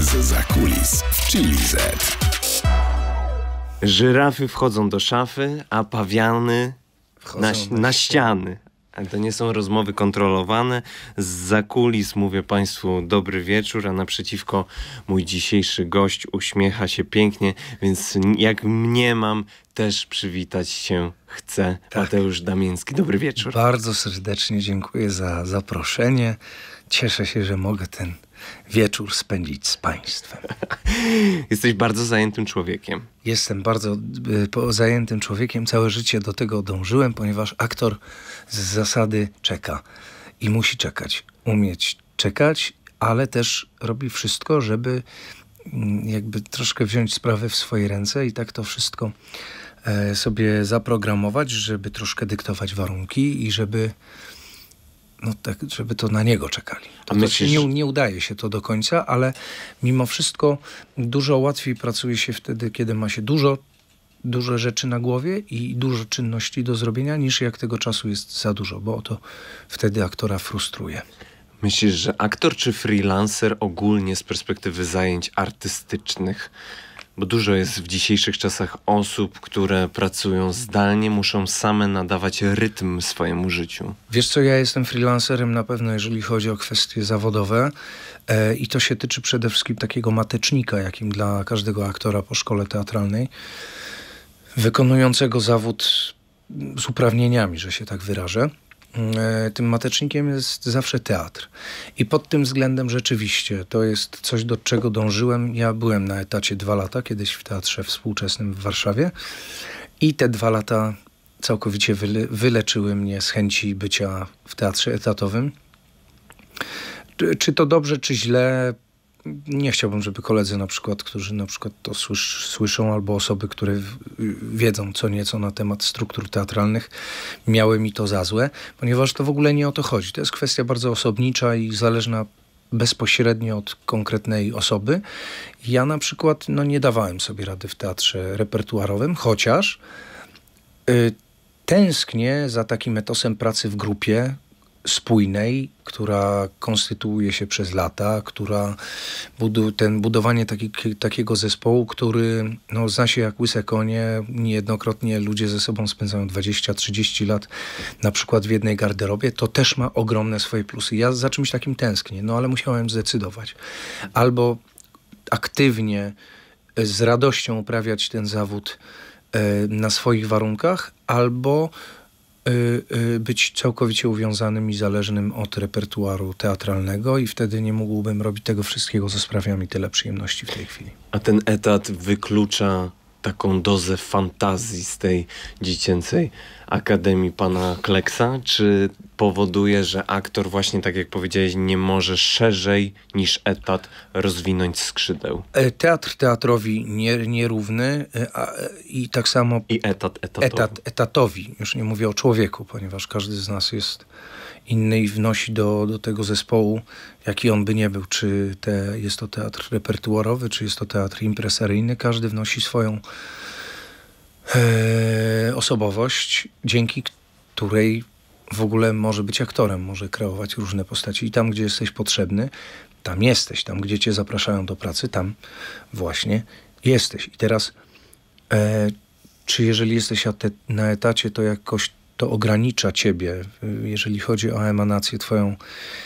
z zakulis w Chili Z. Żyrafy wchodzą do szafy, a pawiany na, na, ściany. To nie są rozmowy kontrolowane. Z zakulis mówię Państwu dobry wieczór, a naprzeciwko mój dzisiejszy gość uśmiecha się pięknie, więc jak mniemam, też przywitać się chcę. Tak. Mateusz Damiński, dobry wieczór. Bardzo serdecznie dziękuję za zaproszenie. Cieszę się, że mogę ten wieczór spędzić z Państwem. Jesteś bardzo zajętym człowiekiem. Jestem bardzo y, zajętym człowiekiem. Całe życie do tego dążyłem, ponieważ aktor z zasady czeka i musi czekać. Umieć czekać, ale też robi wszystko, żeby mm, jakby troszkę wziąć sprawę w swoje ręce i tak to wszystko e, sobie zaprogramować, żeby troszkę dyktować warunki i żeby no tak, żeby to na niego czekali. To, myślisz... nie, nie udaje się to do końca, ale mimo wszystko dużo łatwiej pracuje się wtedy, kiedy ma się dużo duże rzeczy na głowie i dużo czynności do zrobienia, niż jak tego czasu jest za dużo, bo to wtedy aktora frustruje. Myślisz, że aktor czy freelancer ogólnie z perspektywy zajęć artystycznych bo dużo jest w dzisiejszych czasach osób, które pracują zdalnie, muszą same nadawać rytm swojemu życiu. Wiesz co, ja jestem freelancerem na pewno, jeżeli chodzi o kwestie zawodowe e, i to się tyczy przede wszystkim takiego matecznika, jakim dla każdego aktora po szkole teatralnej, wykonującego zawód z uprawnieniami, że się tak wyrażę. E, tym matecznikiem jest zawsze teatr. I pod tym względem rzeczywiście to jest coś, do czego dążyłem. Ja byłem na etacie dwa lata kiedyś w Teatrze Współczesnym w Warszawie i te dwa lata całkowicie wyle wyleczyły mnie z chęci bycia w teatrze etatowym. Czy to dobrze, czy źle, nie chciałbym, żeby koledzy na przykład, którzy na przykład to słyszą, albo osoby, które wiedzą co nieco na temat struktur teatralnych, miały mi to za złe, ponieważ to w ogóle nie o to chodzi. To jest kwestia bardzo osobnicza i zależna bezpośrednio od konkretnej osoby. Ja na przykład no, nie dawałem sobie rady w teatrze repertuarowym, chociaż y, tęsknię za takim etosem pracy w grupie, spójnej, która konstytuuje się przez lata, która budu, ten budowanie taki, takiego zespołu, który no, zna się jak łyse konie. Niejednokrotnie ludzie ze sobą spędzają 20-30 lat na przykład w jednej garderobie. To też ma ogromne swoje plusy. Ja za czymś takim tęsknię, no ale musiałem zdecydować. Albo aktywnie, e, z radością uprawiać ten zawód e, na swoich warunkach, albo Y, y, być całkowicie uwiązanym i zależnym od repertuaru teatralnego i wtedy nie mógłbym robić tego wszystkiego, co sprawia mi tyle przyjemności w tej chwili. A ten etat wyklucza taką dozę fantazji z tej dziecięcej Akademii pana Kleksa? Czy powoduje, że aktor właśnie, tak jak powiedziałeś, nie może szerzej niż etat rozwinąć skrzydeł? E, teatr teatrowi nie, nierówny e, a, i tak samo... I etat etatowi. Etat etatowi. Już nie mówię o człowieku, ponieważ każdy z nas jest innej wnosi do, do tego zespołu, jaki on by nie był. Czy te, jest to teatr repertuarowy, czy jest to teatr impresaryjny, każdy wnosi swoją e, osobowość, dzięki której w ogóle może być aktorem, może kreować różne postaci i tam, gdzie jesteś potrzebny, tam jesteś, tam, gdzie cię zapraszają do pracy, tam właśnie jesteś. I teraz, e, czy jeżeli jesteś na etacie, to jakoś to ogranicza ciebie, y, jeżeli chodzi o emanację twoją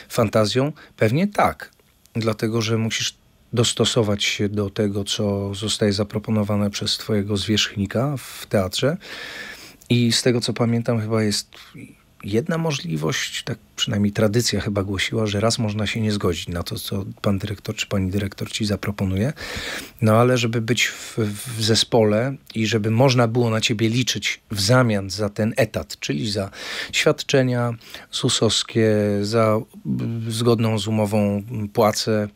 fantazją? Pewnie tak, dlatego że musisz dostosować się do tego, co zostaje zaproponowane przez twojego zwierzchnika w teatrze. I z tego co pamiętam, chyba jest jedna możliwość, tak przynajmniej tradycja chyba głosiła, że raz można się nie zgodzić na to, co pan dyrektor czy pani dyrektor ci zaproponuje, no ale żeby być w, w zespole i żeby można było na ciebie liczyć w zamian za ten etat, czyli za świadczenia susowskie, za mm, zgodną z umową mm, płacę,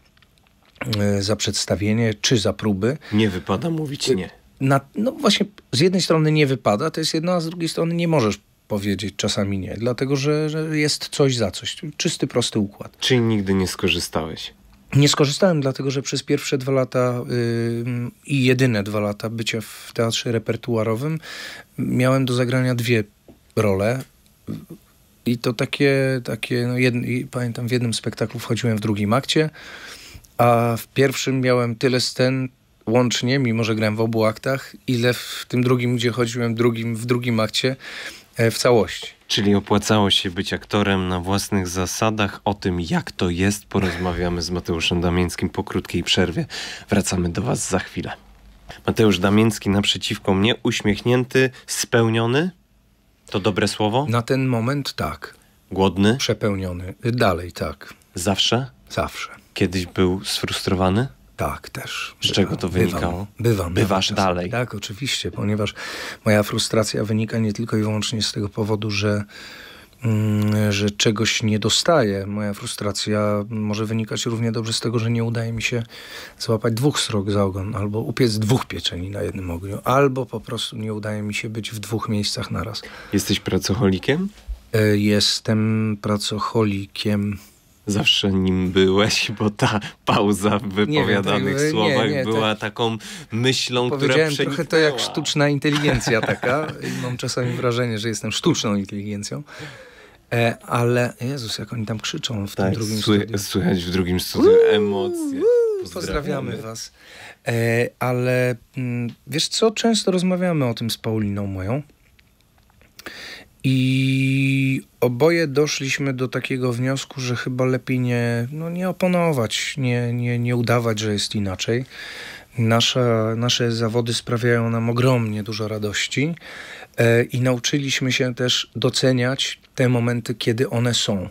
y, za przedstawienie czy za próby. Nie wypada mówić nie. Na, no właśnie, z jednej strony nie wypada, to jest jedno, a z drugiej strony nie możesz powiedzieć, czasami nie, dlatego że, że jest coś za coś. Czysty, prosty układ. Czy nigdy nie skorzystałeś? Nie skorzystałem, dlatego że przez pierwsze dwa lata i jedyne dwa lata bycia w teatrze repertuarowym miałem do zagrania dwie role. I to takie, takie no jedno, pamiętam, w jednym spektaklu wchodziłem w drugim akcie, a w pierwszym miałem tyle scen łącznie, mimo że grałem w obu aktach, ile w tym drugim, gdzie chodziłem drugim, w drugim akcie. E, w całości. Czyli opłacało się być aktorem na własnych zasadach. O tym, jak to jest, porozmawiamy z Mateuszem Damińskim po krótkiej przerwie. Wracamy do Was za chwilę. Mateusz Damiński naprzeciwko mnie, uśmiechnięty, spełniony. To dobre słowo? Na ten moment tak. Głodny? Przepełniony. Dalej tak. Zawsze? Zawsze. Kiedyś był sfrustrowany? Tak, też. Z czego to wynikało? Bywam, bywam, Bywasz bywam dalej. Tak, oczywiście, ponieważ moja frustracja wynika nie tylko i wyłącznie z tego powodu, że mm, że czegoś nie dostaję. Moja frustracja może wynikać równie dobrze z tego, że nie udaje mi się złapać dwóch srok za ogon, albo upiec dwóch pieczeni na jednym ogniu, albo po prostu nie udaje mi się być w dwóch miejscach naraz. Jesteś pracocholikiem? E, jestem pracocholikiem zawsze nim byłeś, bo ta pauza w tak wypowiadanych wiem, słowach nie, nie, była tak taką myślą, która przeniknęła. trochę to jak sztuczna inteligencja taka. Mam czasami wrażenie, że jestem sztuczną inteligencją. E, ale Jezus, jak oni tam krzyczą w tak, tym drugim sły, studiu. Słychać w drugim studiu emocje. Pozdrawiamy, pozdrawiamy was. E, ale m, mm, wiesz co, często rozmawiamy o tym z Pauliną moją. I oboje doszliśmy do takiego wniosku, że chyba lepiej nie, no nie oponować, nie, nie, nie udawać, że jest inaczej. Nasza, nasze zawody sprawiają nam ogromnie dużo radości e, i nauczyliśmy się też doceniać te momenty, kiedy one są,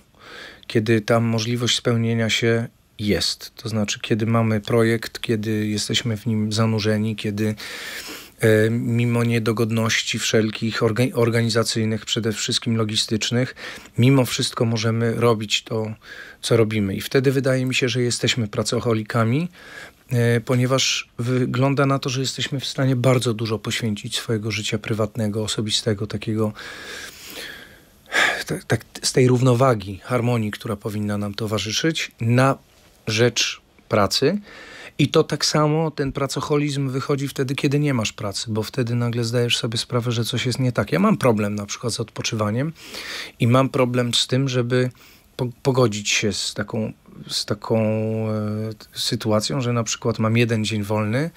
kiedy tam możliwość spełnienia się jest. To znaczy, kiedy mamy projekt, kiedy jesteśmy w nim zanurzeni, kiedy E, mimo niedogodności wszelkich organizacyjnych, przede wszystkim logistycznych, mimo wszystko możemy robić to, co robimy. I wtedy wydaje mi się, że jesteśmy pracocholikami, e, ponieważ wygląda na to, że jesteśmy w stanie bardzo dużo poświęcić swojego życia prywatnego, osobistego, takiego tak, tak, z tej równowagi, harmonii, która powinna nam towarzyszyć, na rzecz pracy. I to tak samo, ten pracocholizm wychodzi wtedy, kiedy nie masz pracy, bo wtedy nagle zdajesz sobie sprawę, że coś jest nie tak. Ja mam problem na przykład z odpoczywaniem i mam problem z tym, żeby pogodzić się z taką, z taką e, sytuacją, że na przykład mam jeden dzień wolny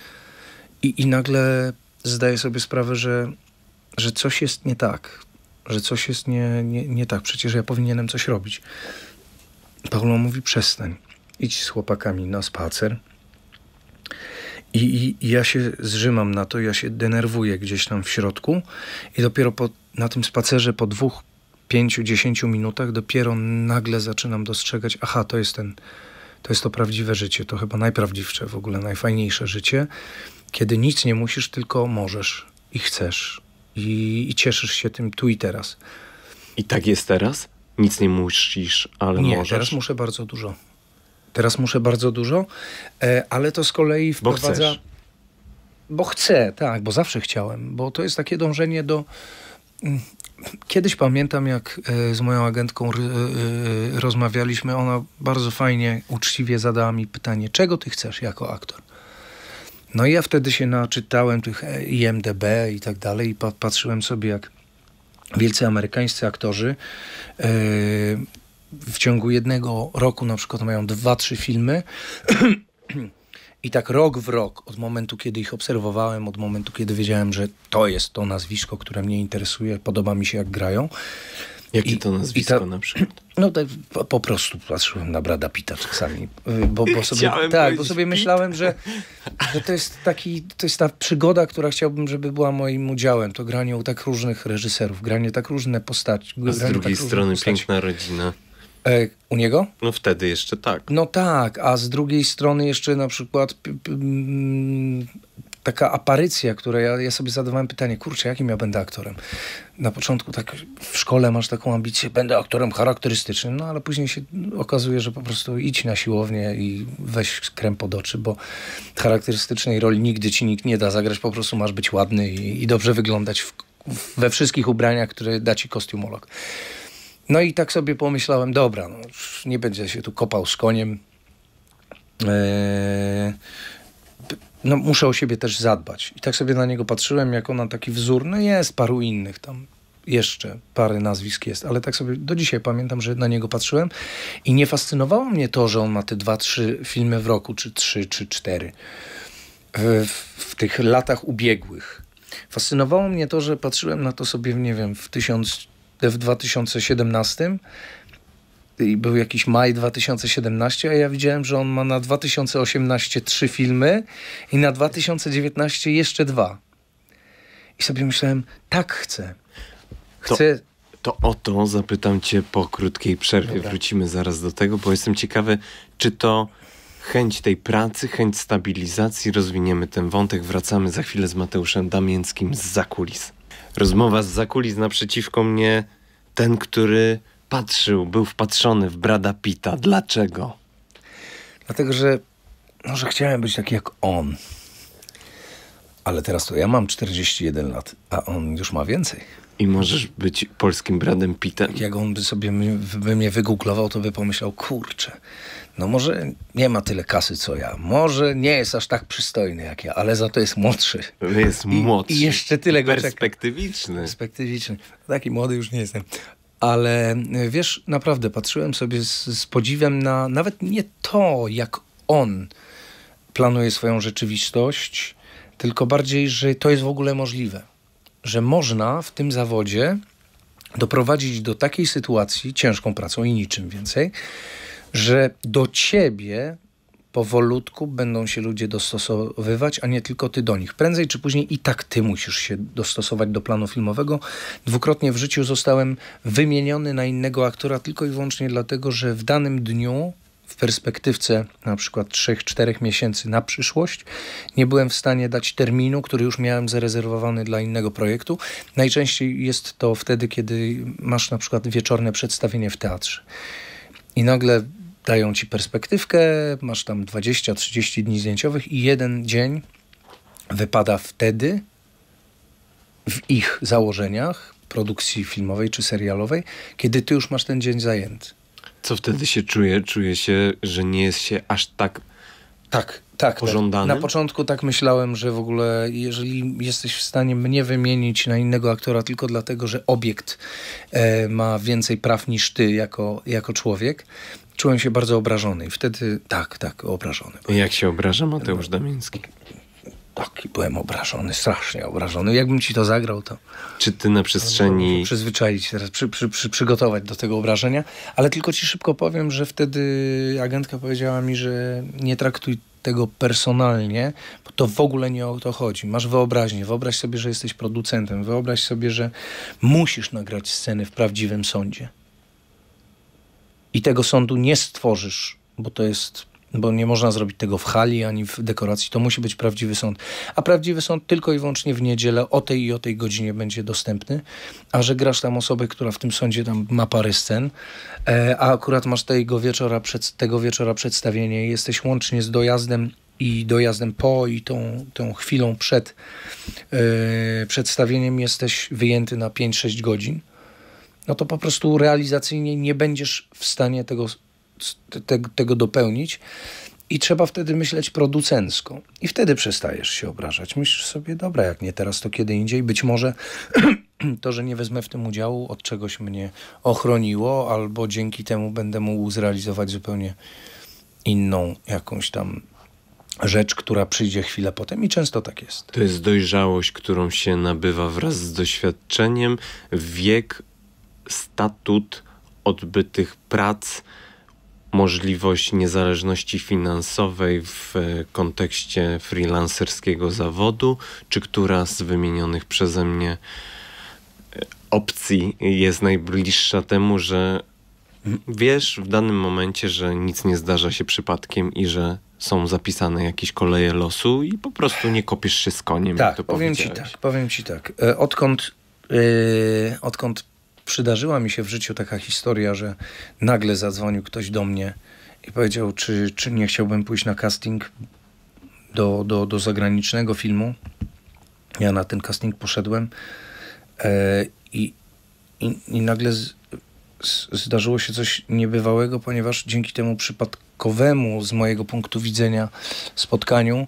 i, i nagle zdaję sobie sprawę, że, że coś jest nie tak, że coś jest nie, nie, nie tak, przecież ja powinienem coś robić. Paulo mówi: przestań, idź z chłopakami na spacer, i, I, ja się zrzymam na to, ja się denerwuję gdzieś tam w środku i dopiero po, na tym spacerze po dwóch, pięciu, dziesięciu minutach dopiero nagle zaczynam dostrzegać, aha, to jest ten, to jest to prawdziwe życie, to chyba najprawdziwsze w ogóle, najfajniejsze życie, kiedy nic nie musisz, tylko możesz i chcesz i, i cieszysz się tym tu i teraz. I tak jest teraz? Nic nie musisz, ale nie, możesz? Nie, teraz muszę bardzo dużo. Teraz muszę bardzo dużo, e, ale to z kolei wprowadza... Bo chcesz. Bo chcę, tak, bo zawsze chciałem, bo to jest takie dążenie do... Mm, kiedyś pamiętam, jak e, z moją agentką e, rozmawialiśmy, ona bardzo fajnie, uczciwie zadała mi pytanie, czego ty chcesz jako aktor? No i ja wtedy się naczytałem tych IMDB i tak dalej i patrzyłem sobie, jak wielcy amerykańscy aktorzy w ciągu jednego roku na przykład mają dwa, trzy filmy. I tak rok w rok, od momentu, kiedy ich obserwowałem, od momentu, kiedy wiedziałem, że to jest to nazwisko, które mnie interesuje, podoba mi się, jak grają. Jakie I, to nazwisko ta, na przykład? No tak, po, po, prostu patrzyłem na Brada Pita czasami, y, bo, bo sobie, tak, bo sobie myślałem, że, że to jest taki, to jest ta przygoda, która chciałbym, żeby była moim udziałem. To granie u tak różnych reżyserów, granie tak różne postaci. A z drugiej tak strony piękna rodzina. E, u niego? No wtedy jeszcze tak. No tak, a z drugiej strony jeszcze na przykład taka aparycja, która ja, ja sobie zadawałem pytanie, kurczę, jakim ja będę aktorem? Na początku tak w szkole masz taką ambicję, będę aktorem charakterystycznym, no ale później się okazuje, że po prostu idź na siłownię i weź krem pod oczy, bo charakterystycznej roli nigdy ci nikt nie da zagrać, po prostu masz być ładny i, i dobrze wyglądać w, we wszystkich ubraniach, które da ci kostiumolog. No i tak sobie pomyślałem, dobra, no, nie będę się tu kopał z koniem. Eee, no, muszę o siebie też zadbać. I tak sobie na niego patrzyłem, jako na taki wzór. No jest paru innych tam, jeszcze parę nazwisk jest, ale tak sobie do dzisiaj pamiętam, że na niego patrzyłem i nie fascynowało mnie to, że on ma te dwa, trzy filmy w roku, czy trzy, czy cztery. W, w tych latach ubiegłych. Fascynowało mnie to, że patrzyłem na to sobie, nie wiem, w 1000 w 2017 i był jakiś maj 2017, a ja widziałem, że on ma na 2018 trzy filmy i na 2019 jeszcze dwa. I sobie myślałem, tak chcę. Chcę. To, to o to zapytam cię po krótkiej przerwie. Dobra. Wrócimy zaraz do tego, bo jestem ciekawy, czy to chęć tej pracy, chęć stabilizacji. Rozwiniemy ten wątek. Wracamy za chwilę z Mateuszem Damięckim z zakulis rozmowa z zakulis naprzeciwko mnie ten, który patrzył, był wpatrzony w Brada Pita. Dlaczego? Dlatego, że, może no, że chciałem być taki jak on. Ale teraz to ja mam 41 lat, a on już ma więcej. I możesz być polskim Bradem Pittem. Jak on by sobie by mnie wygooglował, to by pomyślał, kurczę, no może nie ma tyle kasy co ja, może nie jest aż tak przystojny jak ja, ale za to jest młodszy. Jest I, młodszy. I jeszcze tyle go Perspektywiczny. Czeka. Perspektywiczny. Taki młody już nie jestem. Ale e, wiesz, naprawdę patrzyłem sobie z, z podziwem na nawet nie to, jak on planuje swoją rzeczywistość, tylko bardziej, że to jest w ogóle możliwe. Że można w tym zawodzie doprowadzić do takiej sytuacji ciężką pracą i niczym więcej, że do ciebie powolutku będą się ludzie dostosowywać, a nie tylko ty do nich. Prędzej czy później i tak ty musisz się dostosować do planu filmowego. Dwukrotnie w życiu zostałem wymieniony na innego aktora tylko i wyłącznie dlatego, że w danym dniu w perspektywce na przykład 3-4 miesięcy na przyszłość nie byłem w stanie dać terminu, który już miałem zarezerwowany dla innego projektu. Najczęściej jest to wtedy, kiedy masz na przykład wieczorne przedstawienie w teatrze. I nagle dają ci perspektywkę, masz tam 20-30 dni zdjęciowych i jeden dzień wypada wtedy w ich założeniach produkcji filmowej czy serialowej, kiedy ty już masz ten dzień zajęty. Co wtedy się czuje? Czuje się, że nie jest się aż tak tak, tak. tak. Pożądany? Na początku tak myślałem, że w ogóle jeżeli jesteś w stanie mnie wymienić na innego aktora tylko dlatego, że obiekt e, ma więcej praw niż ty jako, jako człowiek, czułem się bardzo obrażony. I wtedy tak, tak, obrażony. Byłem. Jak się obraża Mateusz Damiński? Tak, byłem obrażony, strasznie obrażony. Jakbym ci to zagrał, to. Czy ty na przestrzeni. Przyzwyczaić teraz, przy, przy, przy, przygotować do tego obrażenia, ale tylko ci szybko powiem, że wtedy agentka powiedziała mi, że nie traktuj tego personalnie, bo to w ogóle nie o to chodzi. Masz wyobraźnię, wyobraź sobie, że jesteś producentem, wyobraź sobie, że musisz nagrać sceny w prawdziwym sądzie i tego sądu nie stworzysz, bo to jest bo nie można zrobić tego w hali ani w dekoracji. To musi być prawdziwy sąd. A prawdziwy sąd tylko i wyłącznie w niedzielę o tej i o tej godzinie będzie dostępny. A że grasz tam osobę, która w tym sądzie tam ma parę scen, e, a akurat masz tego wieczora, przed, tego wieczora przedstawienie, jesteś łącznie z dojazdem i dojazdem po i tą, tą chwilą przed yy, przedstawieniem jesteś wyjęty na 5-6 godzin no to po prostu realizacyjnie nie będziesz w stanie tego, te, tego dopełnić. I trzeba wtedy myśleć producencko. I wtedy przestajesz się obrażać. Myślisz sobie, dobra, jak nie teraz, to kiedy indziej. Być może to, że nie wezmę w tym udziału, od czegoś mnie ochroniło, albo dzięki temu będę mógł zrealizować zupełnie inną jakąś tam rzecz, która przyjdzie chwilę potem i często tak jest. To jest dojrzałość, którą się nabywa wraz z doświadczeniem. Wiek statut odbytych prac, możliwość niezależności finansowej w e, kontekście freelancerskiego zawodu, czy która z wymienionych przeze mnie e, opcji jest najbliższa temu, że wiesz w danym momencie, że nic nie zdarza się przypadkiem i że są zapisane jakieś koleje losu i po prostu nie kopisz się z koniem. Tak, tak, powiem ci tak, powiem ci tak. Odkąd, yy, odkąd przydarzyła mi się w życiu taka historia, że nagle zadzwonił ktoś do mnie i powiedział, czy, czy nie chciałbym pójść na casting do, do, do zagranicznego filmu. Ja na ten casting poszedłem e, i, i, i, nagle z, z, zdarzyło się coś niebywałego, ponieważ dzięki temu przypadkowemu, z mojego punktu widzenia, spotkaniu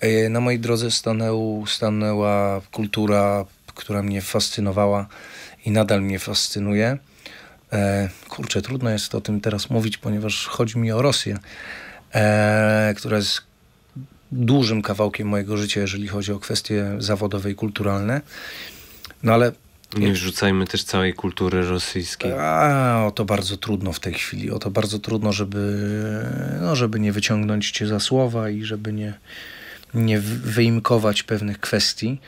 e, na mojej drodze stanęł, stanęła kultura, która mnie fascynowała i nadal mnie fascynuje. E, kurczę, trudno jest o tym teraz mówić, ponieważ chodzi mi o Rosję, e, która jest dużym kawałkiem mojego życia, jeżeli chodzi o kwestie zawodowe i kulturalne. No ale nie wrzucajmy też całej kultury rosyjskiej. A, o to bardzo trudno w tej chwili. O to bardzo trudno, żeby, no, żeby nie wyciągnąć cię za słowa i żeby nie, nie wyimkować pewnych kwestii.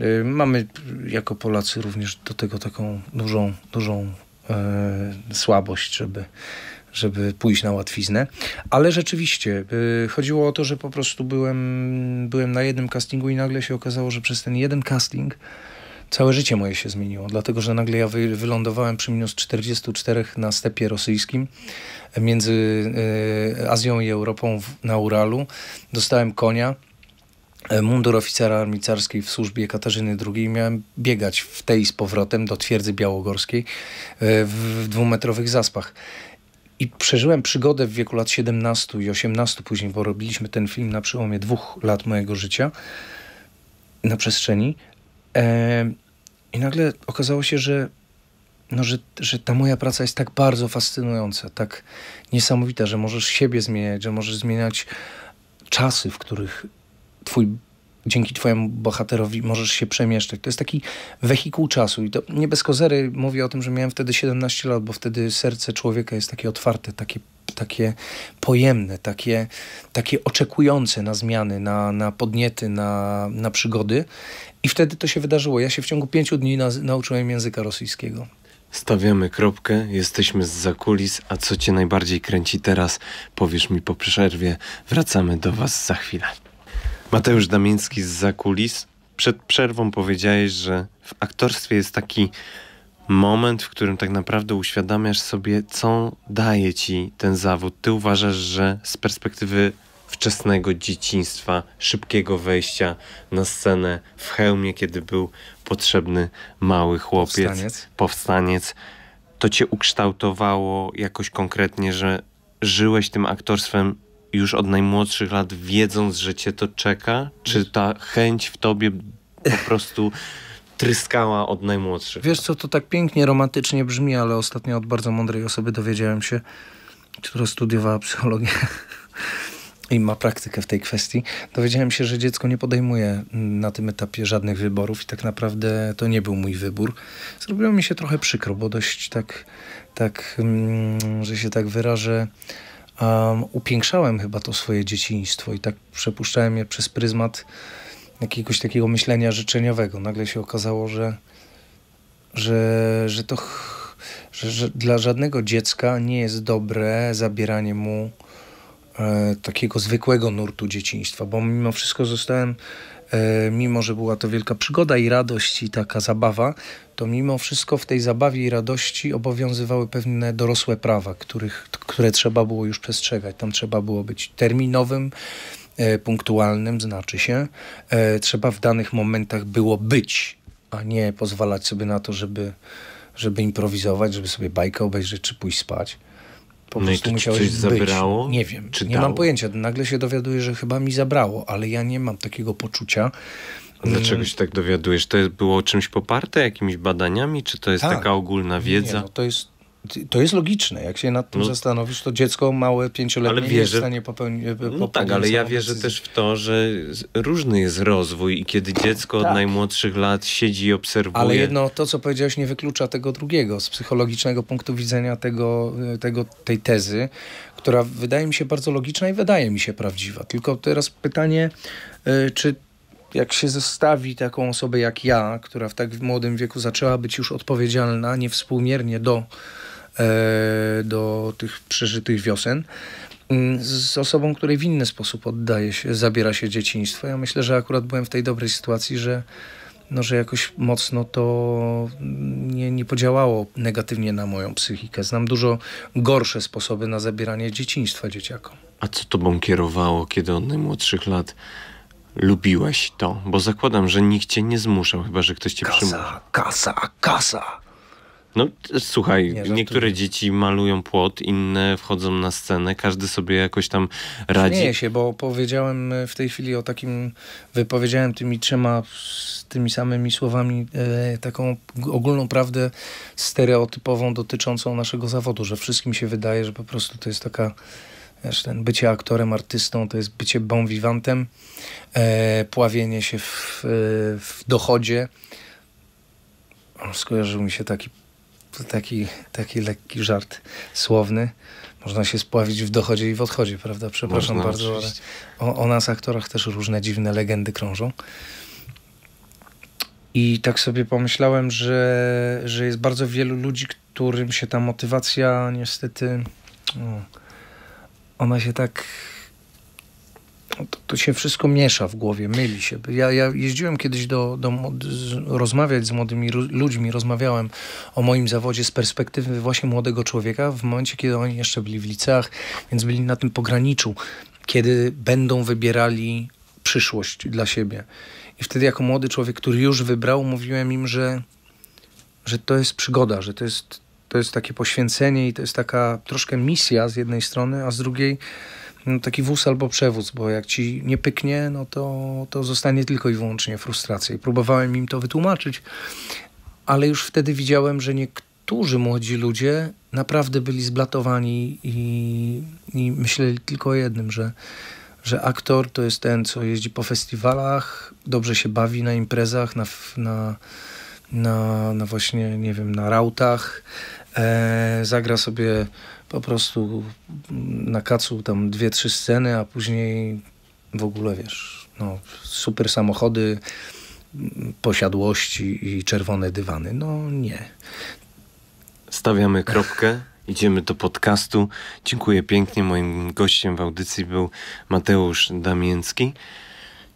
Y, mamy jako Polacy również do tego taką dużą, dużą e, słabość, żeby, żeby pójść na łatwiznę. Ale rzeczywiście y, chodziło o to, że po prostu byłem, byłem na jednym castingu i nagle się okazało, że przez ten jeden casting całe życie moje się zmieniło, dlatego że nagle ja wy, wylądowałem przy minus 44 na stepie rosyjskim między y, Azją i Europą w, na Uralu. Dostałem konia E, mundur oficera carskiej w służbie Katarzyny II miałem biegać w tej z powrotem do twierdzy białogorskiej e, w dwumetrowych zaspach. I przeżyłem przygodę w wieku lat 17 i 18 później, bo robiliśmy ten film na przełomie dwóch lat mojego życia na przestrzeni. E, I nagle okazało się, że, no, że, że ta moja praca jest tak bardzo fascynująca, tak niesamowita, że możesz siebie zmieniać, że możesz zmieniać czasy, w których twój dzięki twojemu bohaterowi możesz się przemieszczać. To jest taki wehikuł czasu i to nie bez kozery mówię o tym, że miałem wtedy 17 lat, bo wtedy serce człowieka jest takie otwarte, takie, takie pojemne, takie, takie oczekujące na zmiany, na, na podniety, na, na przygody i wtedy to się wydarzyło. Ja się w ciągu pięciu dni na, nauczyłem języka rosyjskiego. Stawiamy kropkę, jesteśmy z zakulis, a co cię najbardziej kręci teraz? Powiesz mi po przerwie, wracamy do was za chwilę. Mateusz Damiński z Zakulis. Przed przerwą powiedziałeś, że w aktorstwie jest taki moment, w którym tak naprawdę uświadamiasz sobie, co daje ci ten zawód. Ty uważasz, że z perspektywy wczesnego dzieciństwa, szybkiego wejścia na scenę w hełmie, kiedy był potrzebny mały chłopiec, powstaniec, powstaniec to cię ukształtowało jakoś konkretnie, że żyłeś tym aktorstwem już od najmłodszych lat, wiedząc, że cię to czeka? Czy ta chęć w tobie po prostu tryskała od najmłodszych? Wiesz co, to tak pięknie, romantycznie brzmi, ale ostatnio od bardzo mądrej osoby dowiedziałem się, która studiowała psychologię i ma praktykę w tej kwestii, dowiedziałem się, że dziecko nie podejmuje mm, na tym etapie żadnych wyborów i tak naprawdę to nie był mój wybór. Zrobiło mi się trochę przykro, bo dość tak, tak mm, że się tak wyrażę, um, upiększałem chyba to swoje dzieciństwo i tak przepuszczałem je przez pryzmat jakiegoś takiego myślenia życzeniowego. Nagle się okazało, że, że, że to że, że dla żadnego dziecka nie jest dobre zabieranie mu e, takiego zwykłego nurtu dzieciństwa, bo mimo wszystko zostałem E, mimo że była to wielka przygoda i radość i taka zabawa, to mimo wszystko w tej zabawie i radości obowiązywały pewne dorosłe prawa, których, które trzeba było już przestrzegać. Tam trzeba było być terminowym, e, punktualnym, znaczy się. E, trzeba w danych momentach było być, a nie pozwalać sobie na to, żeby, żeby improwizować, żeby sobie bajkę obejrzeć czy pójść spać po no prostu musiałeś coś być. zabrało? Nie wiem, Czy nie dało? mam pojęcia. Nagle się dowiaduję, że chyba mi zabrało, ale ja nie mam takiego poczucia. A dlaczego się tak dowiadujesz? To było czymś poparte, jakimiś badaniami, czy to jest tak. taka ogólna wiedza? Nie, no, to jest to jest logiczne, jak się nad tym no, zastanowisz, to dziecko małe, pięcioletnie wierzę, jest w stanie no popełnić. No tak, ale ja wierzę decyzję. też w to, że różny jest rozwój i kiedy dziecko tak. od najmłodszych lat siedzi i obserwuje. Ale jedno, to co powiedziałeś, nie wyklucza tego drugiego, z psychologicznego punktu widzenia tego, e, tego, tej tezy, która wydaje mi się bardzo logiczna i wydaje mi się prawdziwa. Tylko teraz pytanie, e, czy jak się zostawi taką osobę jak ja, która w tak młodym wieku zaczęła być już odpowiedzialna, niewspółmiernie do E, do tych przeżytych wiosen mm, z osobą, której w inny sposób oddaje się, zabiera się dzieciństwo. Ja myślę, że akurat byłem w tej dobrej sytuacji, że, no, że jakoś mocno to mm, nie, nie podziałało negatywnie na moją psychikę. Znam dużo gorsze sposoby na zabieranie dzieciństwa dzieciakom. A co tobą kierowało, kiedy od najmłodszych lat lubiłeś to? Bo zakładam, że nikt cię nie zmuszał, chyba że ktoś cię kasa, Kasa, kasa, kasa! No słuchaj, nie, niektóre dzieci malują płot, inne wchodzą na scenę, każdy sobie jakoś tam radzi. Śmieję się, bo powiedziałem e, w tej chwili o takim, wypowiedziałem tymi trzema, tymi samymi słowami e, taką ogólną prawdę stereotypową dotyczącą naszego zawodu, że wszystkim się wydaje, że po prostu to jest taka Wiesz, ten bycie aktorem, artystą to jest bycie bon vivantem, e, pławienie się w, e, w dochodzie. Skojarzył mi się taki taki, taki lekki żart słowny. Można się spławić w dochodzie i w odchodzie, prawda? Przepraszam Można, bardzo, oczywiście. ale o, o nas aktorach też różne dziwne legendy krążą. I tak sobie pomyślałem, że, że jest bardzo wielu ludzi, którym się ta motywacja niestety. No, ona się tak to, to, się wszystko miesza w głowie, myli się. Ja, ja jeździłem kiedyś do, do, rozmawiać z młodymi ludźmi, rozmawiałem o moim zawodzie z perspektywy właśnie młodego człowieka, w momencie, kiedy oni jeszcze byli w liceach, więc byli na tym pograniczu, kiedy będą wybierali przyszłość dla siebie. I wtedy jako młody człowiek, który już wybrał, mówiłem im, że, że to jest przygoda, że to jest, to jest takie poświęcenie i to jest taka troszkę misja z jednej strony, a z drugiej no, taki wóz albo przewóz, bo jak ci nie pyknie, no to, to zostanie tylko i wyłącznie frustracja. I próbowałem im to wytłumaczyć, ale już wtedy widziałem, że niektórzy młodzi ludzie naprawdę byli zblatowani i, i myśleli tylko o jednym, że że aktor to jest ten, co jeździ po festiwalach, dobrze się bawi na imprezach, na, na, na, na właśnie, nie wiem, na rautach, e, zagra sobie po prostu na kacu tam dwie, trzy sceny, a później w ogóle, wiesz, no, super samochody, posiadłości i czerwone dywany. No nie. Stawiamy kropkę. Idziemy do podcastu. Dziękuję pięknie. Moim gościem w audycji był Mateusz Damiński.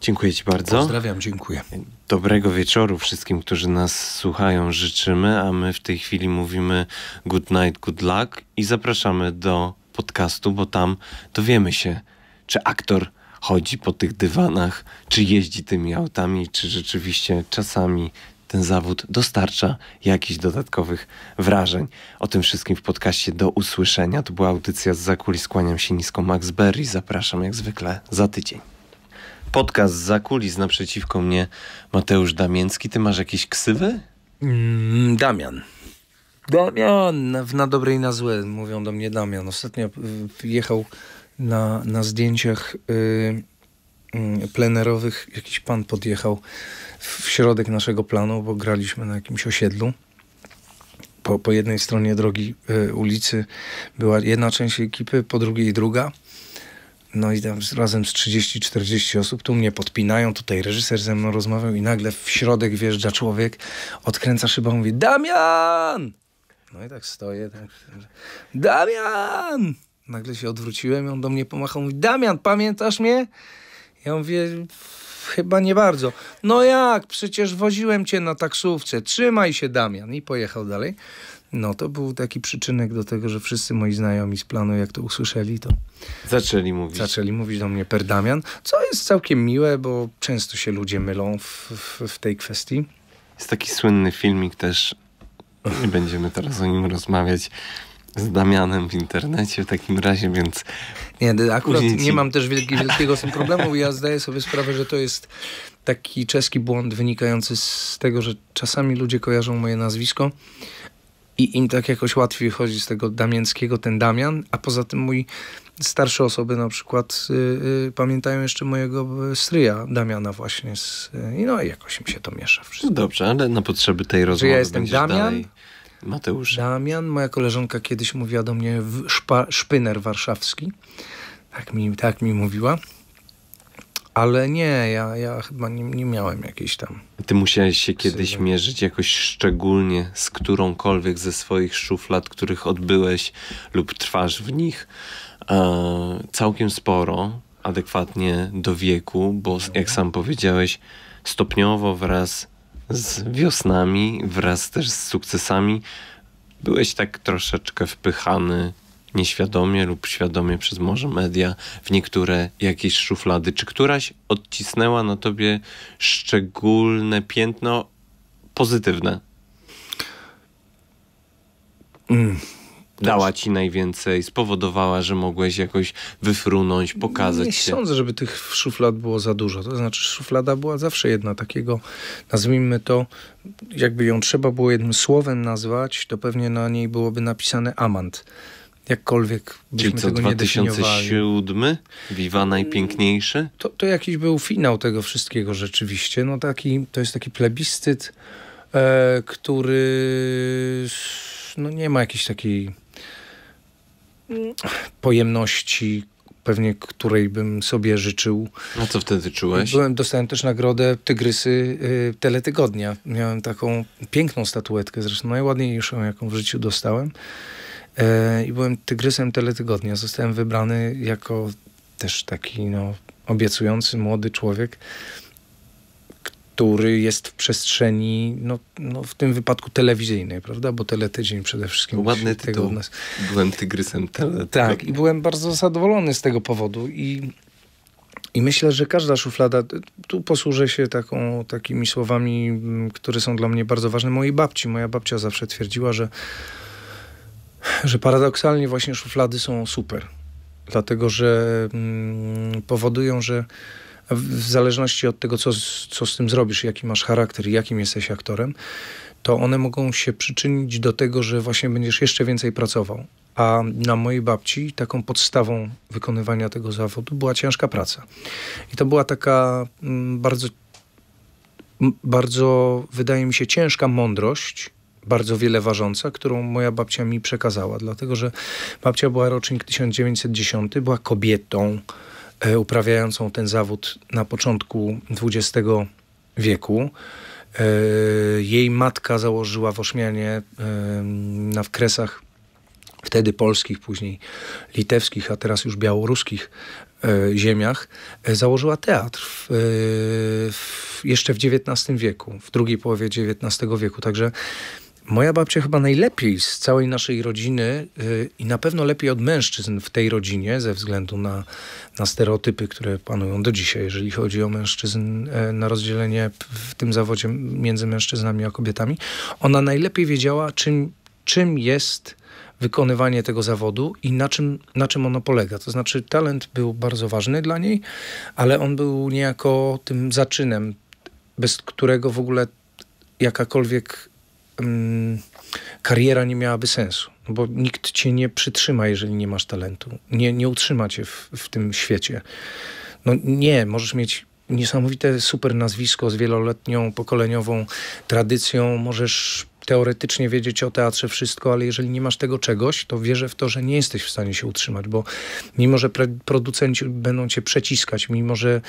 Dziękuję Ci bardzo. Pozdrawiam, dziękuję. Dobrego wieczoru wszystkim, którzy nas słuchają, życzymy, a my w tej chwili mówimy good night, good luck i zapraszamy do podcastu, bo tam dowiemy się, czy aktor chodzi po tych dywanach, czy jeździ tymi autami, czy rzeczywiście czasami ten zawód dostarcza jakichś dodatkowych wrażeń. O tym wszystkim w podcaście do usłyszenia. To była audycja z zakulis. Kłaniam się nisko Max Berry. Zapraszam jak zwykle za tydzień podcast za kulis naprzeciwko mnie Mateusz Damiński. Ty masz jakieś ksywy? Mm, Damian. Damian, na, dobre i na złe mówią do mnie Damian. Ostatnio y, jechał na, na zdjęciach y, y, plenerowych, jakiś pan podjechał w środek naszego planu, bo graliśmy na jakimś osiedlu. Po, po jednej stronie drogi y, ulicy była jedna część ekipy, po drugiej druga. No i tam razem z 30-40 osób tu mnie podpinają, tutaj reżyser ze mną rozmawiał i nagle w środek wjeżdża człowiek, odkręca szybę, mówi Damian! No i tak stoję, tak. Damian! Nagle się odwróciłem i on do mnie pomachał, mówi Damian, pamiętasz mnie? Ja mówię, chyba nie bardzo. No jak, przecież woziłem cię na taksówce, trzymaj się Damian. I pojechał dalej. No to był taki przyczynek do tego, że wszyscy moi znajomi z planu, jak to usłyszeli, to zaczęli mówić. Zaczęli mówić do mnie perdamian, co jest całkiem miłe, bo często się ludzie mylą w, w, w tej kwestii. Jest taki słynny filmik też, nie będziemy teraz o nim rozmawiać, z Damianem w internecie w takim razie, więc... Nie, akurat ci... nie mam też wielkiego, wielkiego z tym problemu. Ja zdaję sobie sprawę, że to jest taki czeski błąd wynikający z tego, że czasami ludzie kojarzą moje nazwisko, i im tak jakoś łatwiej chodzi z tego Damięckiego ten Damian, a poza tym mój starsze osoby na przykład y, y, pamiętają jeszcze mojego y, stryja Damiana właśnie z, y, no i jakoś im się to miesza wszystko. No dobrze, ale na potrzeby tej rozmowy ja jestem Damian, dalej Mateusz. Damian, moja koleżanka kiedyś mówiła do mnie szpa, warszawski. Tak mi, tak mi mówiła. Ale nie, ja, ja chyba nie, nie miałem jakiejś tam. Ty musiałeś się kiedyś mierzyć jakoś szczególnie z którąkolwiek ze swoich szuflad, których odbyłeś lub trwasz w nich e, całkiem sporo, adekwatnie do wieku, bo jak mhm. sam powiedziałeś, stopniowo wraz z wiosnami, wraz też z sukcesami, byłeś tak troszeczkę wpychany nieświadomie lub świadomie przez może media w niektóre jakieś szuflady. Czy któraś odcisnęła na tobie szczególne piętno pozytywne? Mm. Dała ci najwięcej, spowodowała, że mogłeś jakoś wyfrunąć, pokazać Nie się. Nie sądzę, żeby tych szuflad było za dużo. To znaczy, szuflada była zawsze jedna takiego, nazwijmy to, jakby ją trzeba było jednym słowem nazwać, to pewnie na niej byłoby napisane amant jakkolwiek byśmy Czyli co, tego 2007? Viva najpiękniejszy? To, to jakiś był finał tego wszystkiego rzeczywiście. No taki, to jest taki plebiscyt, e, który no nie ma jakiejś takiej pojemności, pewnie której bym sobie życzył. A co wtedy czułeś? Byłem, dostałem też nagrodę Tygrysy y, Teletygodnia. Miałem taką piękną statuetkę, zresztą najładniejszą, jaką w życiu dostałem. E, i byłem tygrysem teletygodnia. Zostałem wybrany jako też taki no, obiecujący młody człowiek, który jest w przestrzeni, no, no w tym wypadku telewizyjnej, prawda? Bo teletydzień przede wszystkim. Ładny tytuł. Tego nas... Byłem tygrysem teletygodnia. Tak, i byłem bardzo zadowolony z tego powodu i i myślę, że każda szuflada, tu posłużę się taką, takimi słowami, które są dla mnie bardzo ważne, mojej babci. Moja babcia zawsze twierdziła, że że paradoksalnie właśnie szuflady są super, dlatego że mm, powodują, że w zależności od tego, co, co z tym zrobisz, jaki masz charakter i jakim jesteś aktorem, to one mogą się przyczynić do tego, że właśnie będziesz jeszcze więcej pracował. A na mojej babci taką podstawą wykonywania tego zawodu była ciężka praca. I to była taka mm, bardzo, bardzo, wydaje mi się, ciężka mądrość, bardzo wiele ważąca, którą moja babcia mi przekazała, dlatego że babcia była rocznik 1910, była kobietą e, uprawiającą ten zawód na początku XX wieku. E, jej matka założyła w Ośmianie e, na wkresach wtedy polskich, później litewskich, a teraz już białoruskich e, ziemiach, e, założyła teatr w, e, w, jeszcze w XIX wieku, w drugiej połowie XIX wieku. Także Moja babcia chyba najlepiej z całej naszej rodziny yy, i na pewno lepiej od mężczyzn w tej rodzinie, ze względu na, na stereotypy, które panują do dzisiaj, jeżeli chodzi o mężczyzn, yy, na rozdzielenie w tym zawodzie między mężczyznami a kobietami. Ona najlepiej wiedziała, czym, czym jest wykonywanie tego zawodu i na czym, na czym ono polega. To znaczy, talent był bardzo ważny dla niej, ale on był niejako tym zaczynem, bez którego w ogóle jakakolwiek Mm, kariera nie miałaby sensu, no bo nikt cię nie przytrzyma, jeżeli nie masz talentu. Nie, nie utrzyma cię w, w tym świecie. No nie, możesz mieć niesamowite super nazwisko z wieloletnią pokoleniową tradycją, możesz teoretycznie wiedzieć o teatrze wszystko, ale jeżeli nie masz tego czegoś, to wierzę w to, że nie jesteś w stanie się utrzymać, bo mimo, że producenci będą cię przeciskać, mimo, że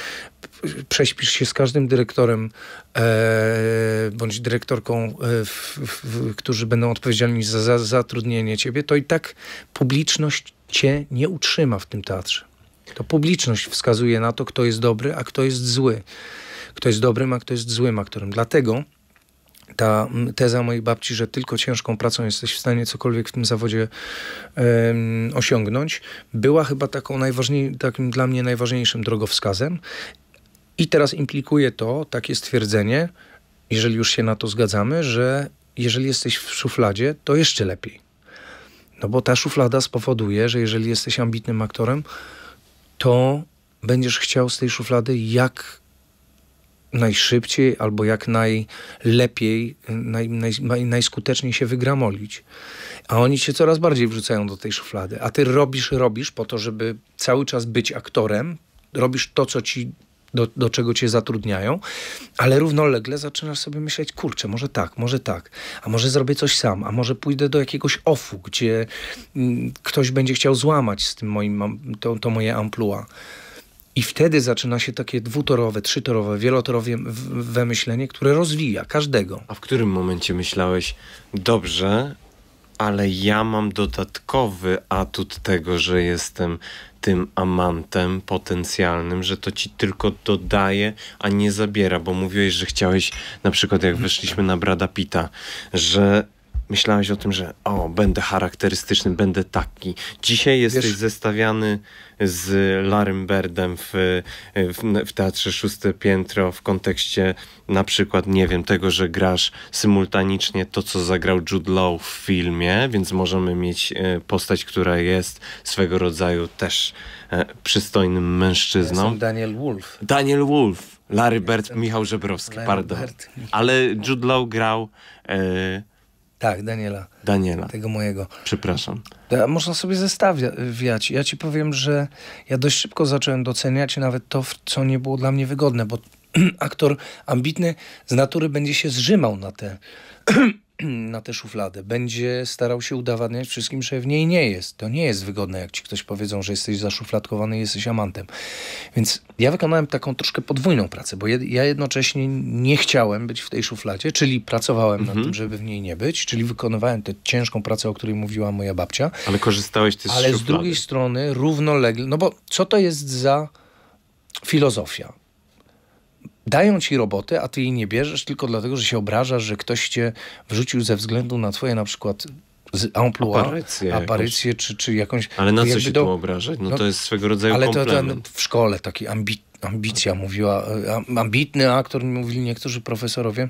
prześpisz się z każdym dyrektorem e, bądź dyrektorką, e, którzy będą odpowiedzialni za, za zatrudnienie ciebie, to i tak publiczność cię nie utrzyma w tym teatrze. To publiczność wskazuje na to, kto jest dobry, a kto jest zły. Kto jest dobrym, a kto jest złym aktorem. Dlatego ta teza mojej babci, że tylko ciężką pracą jesteś w stanie cokolwiek w tym zawodzie um, osiągnąć, była chyba taką najważniej, takim dla mnie najważniejszym drogowskazem. I teraz implikuje to takie stwierdzenie, jeżeli już się na to zgadzamy, że jeżeli jesteś w szufladzie, to jeszcze lepiej. No bo ta szuflada spowoduje, że jeżeli jesteś ambitnym aktorem, to będziesz chciał z tej szuflady jak najszybciej albo jak najlepiej, naj, naj, naj, najskuteczniej się wygramolić. A oni cię coraz bardziej wrzucają do tej szuflady. A ty robisz, robisz po to, żeby cały czas być aktorem. Robisz to, co ci do, do czego cię zatrudniają, ale równolegle zaczynasz sobie myśleć, kurczę, może tak, może tak, a może zrobię coś sam, a może pójdę do jakiegoś ofu, gdzie mm, ktoś będzie chciał złamać z tym moim, to, to moje amplua. I wtedy zaczyna się takie dwutorowe, trzytorowe, wielotorowe wymyślenie, które rozwija każdego. A w którym momencie myślałeś, dobrze, ale ja mam dodatkowy atut tego, że jestem tym amantem potencjalnym, że to ci tylko dodaje, a nie zabiera, bo mówiłeś, że chciałeś, na przykład jak weszliśmy na Brada Pita, że myślałeś o tym, że o, będę charakterystyczny, będę taki. Dzisiaj jesteś Wiesz... zestawiany z Larym Berdem w, w, w Teatrze Szóste Piętro w kontekście na przykład, nie wiem, tego, że grasz symultanicznie to, co zagrał Jude Law w filmie, więc możemy mieć e, postać, która jest swego rodzaju też e, przystojnym mężczyzną. Jestem Daniel Wolf. Daniel Wolf. Larry Bert, Michał Żebrowski, Larry pardon. Bert. Ale Jude Law grał... E, tak, Daniela. Daniela. Tego mojego. Przepraszam. Da, można sobie zestawiać. Ja ci powiem, że ja dość szybko zacząłem doceniać nawet to, co nie było dla mnie wygodne, bo aktor ambitny z natury będzie się zrzymał na te na tę szufladę, będzie starał się udowadniać wszystkim, że w niej nie jest. To nie jest wygodne, jak ci ktoś powiedzą, że jesteś zaszufladkowany jesteś amantem. Więc ja wykonałem taką troszkę podwójną pracę, bo ja jednocześnie nie chciałem być w tej szufladzie, czyli pracowałem mhm. nad tym, żeby w niej nie być, czyli wykonywałem tę ciężką pracę, o której mówiła moja babcia. Ale korzystałeś z Ale szuflady. z drugiej strony równolegle, no bo co to jest za filozofia? dają ci robotę, a ty jej nie bierzesz tylko dlatego, że się obrażasz, że ktoś cię wrzucił ze względu na twoje na przykład z amplua, aparycję, czy, czy jakąś... Ale na co się do... tu obrażać? No, no, to jest swego rodzaju ale komplement. Ale to, w szkole taki ambi, ambicja mówiła, e, ambitny aktor mówili niektórzy profesorowie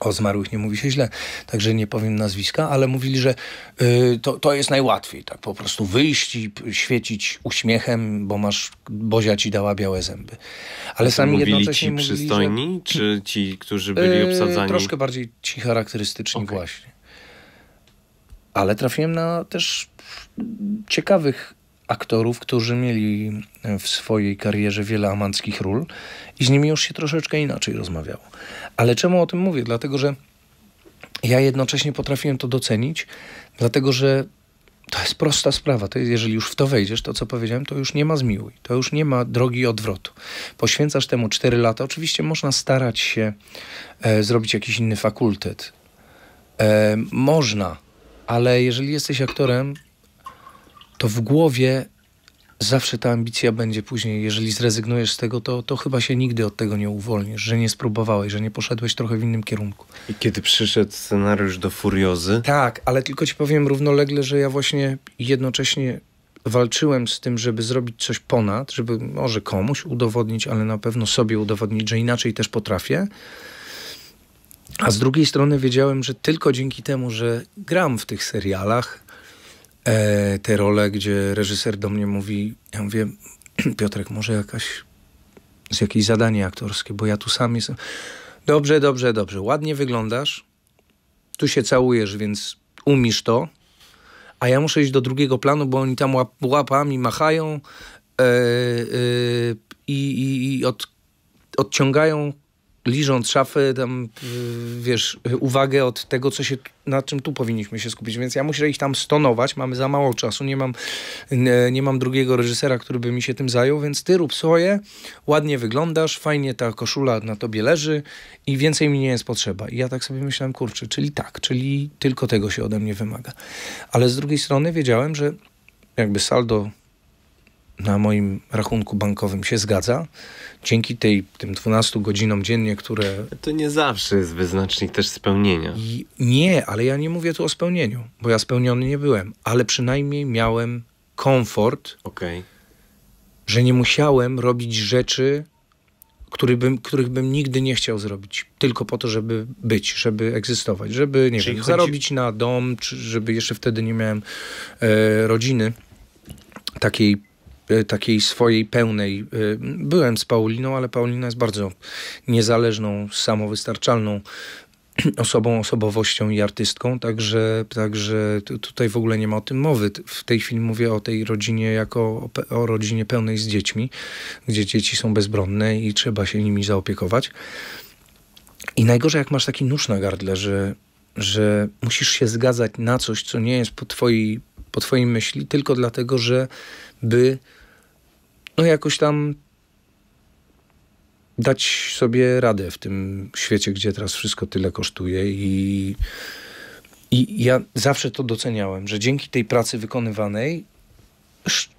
o zmarłych nie mówi się źle, także nie powiem nazwiska, ale mówili, że y, to, to jest najłatwiej, tak po prostu wyjść i świecić uśmiechem, bo masz, Bozia ci dała białe zęby. Ale sami mówili jednocześnie ci mówili, przystojni, że... czy ci, którzy byli y, obsadzani? Troszkę bardziej ci charakterystyczni okay. właśnie. Ale trafiłem na też ciekawych aktorów, którzy mieli e, w swojej karierze wiele amanckich ról i z nimi już się troszeczkę inaczej rozmawiało. Ale czemu o tym mówię? Dlatego, że ja jednocześnie potrafiłem to docenić, dlatego, że to jest prosta sprawa. To jest, jeżeli już w to wejdziesz, to co powiedziałem, to już nie ma zmiłuj. To już nie ma drogi odwrotu. Poświęcasz temu 4 lata. Oczywiście można starać się e, zrobić jakiś inny fakultet. E, można, ale jeżeli jesteś aktorem, to w głowie zawsze ta ambicja będzie później. Jeżeli zrezygnujesz z tego, to, to chyba się nigdy od tego nie uwolnisz, że nie spróbowałeś, że nie poszedłeś trochę w innym kierunku. I kiedy przyszedł scenariusz do Furiozy? Tak, ale tylko ci powiem równolegle, że ja właśnie jednocześnie walczyłem z tym, żeby zrobić coś ponad, żeby może komuś udowodnić, ale na pewno sobie udowodnić, że inaczej też potrafię. A z drugiej strony wiedziałem, że tylko dzięki temu, że gram w tych serialach, e, te role, gdzie reżyser do mnie mówi, ja mówię, Piotrek, może jakaś, z jakieś zadanie aktorskie, bo ja tu sam jestem. Dobrze, dobrze, dobrze, ładnie wyglądasz, tu się całujesz, więc umisz to, a ja muszę iść do drugiego planu, bo oni tam łap, łapami machają, e, e, i, i, i od, odciągają liżąc szafy, tam, y, wiesz, uwagę od tego, co się, na czym tu powinniśmy się skupić. Więc ja muszę ich tam stonować, mamy za mało czasu, nie mam, nie mam drugiego reżysera, który by mi się tym zajął, więc ty rób swoje, ładnie wyglądasz, fajnie ta koszula na tobie leży i więcej mi nie jest potrzeba. I ja tak sobie myślałem, kurczę, czyli tak, czyli tylko tego się ode mnie wymaga. Ale z drugiej strony wiedziałem, że jakby saldo na moim rachunku bankowym się zgadza. Dzięki tej, tym 12 godzinom dziennie, które. To nie zawsze jest wyznacznik też spełnienia. I nie, ale ja nie mówię tu o spełnieniu, bo ja spełniony nie byłem, ale przynajmniej miałem komfort, okay. że nie musiałem robić rzeczy, których bym, których bym nigdy nie chciał zrobić, tylko po to, żeby być, żeby egzystować, żeby nie wiem, chodzi... zarobić na dom, czy żeby jeszcze wtedy nie miałem e, rodziny takiej E, takiej swojej pełnej. E, byłem z Pauliną, ale Paulina jest bardzo niezależną, samowystarczalną osobą, osobowością i artystką, także, także tutaj w ogóle nie ma o tym mowy. W tej chwili mówię o tej rodzinie jako o rodzinie pełnej z dziećmi, gdzie dzieci są bezbronne i trzeba się nimi zaopiekować. I najgorzej, jak masz taki nóż na gardle, że, że musisz się zgadzać na coś, co nie jest po twojej, po twojej myśli, tylko dlatego, że by no jakoś tam dać sobie radę w tym świecie, gdzie teraz wszystko tyle kosztuje i, i ja zawsze to doceniałem, że dzięki tej pracy wykonywanej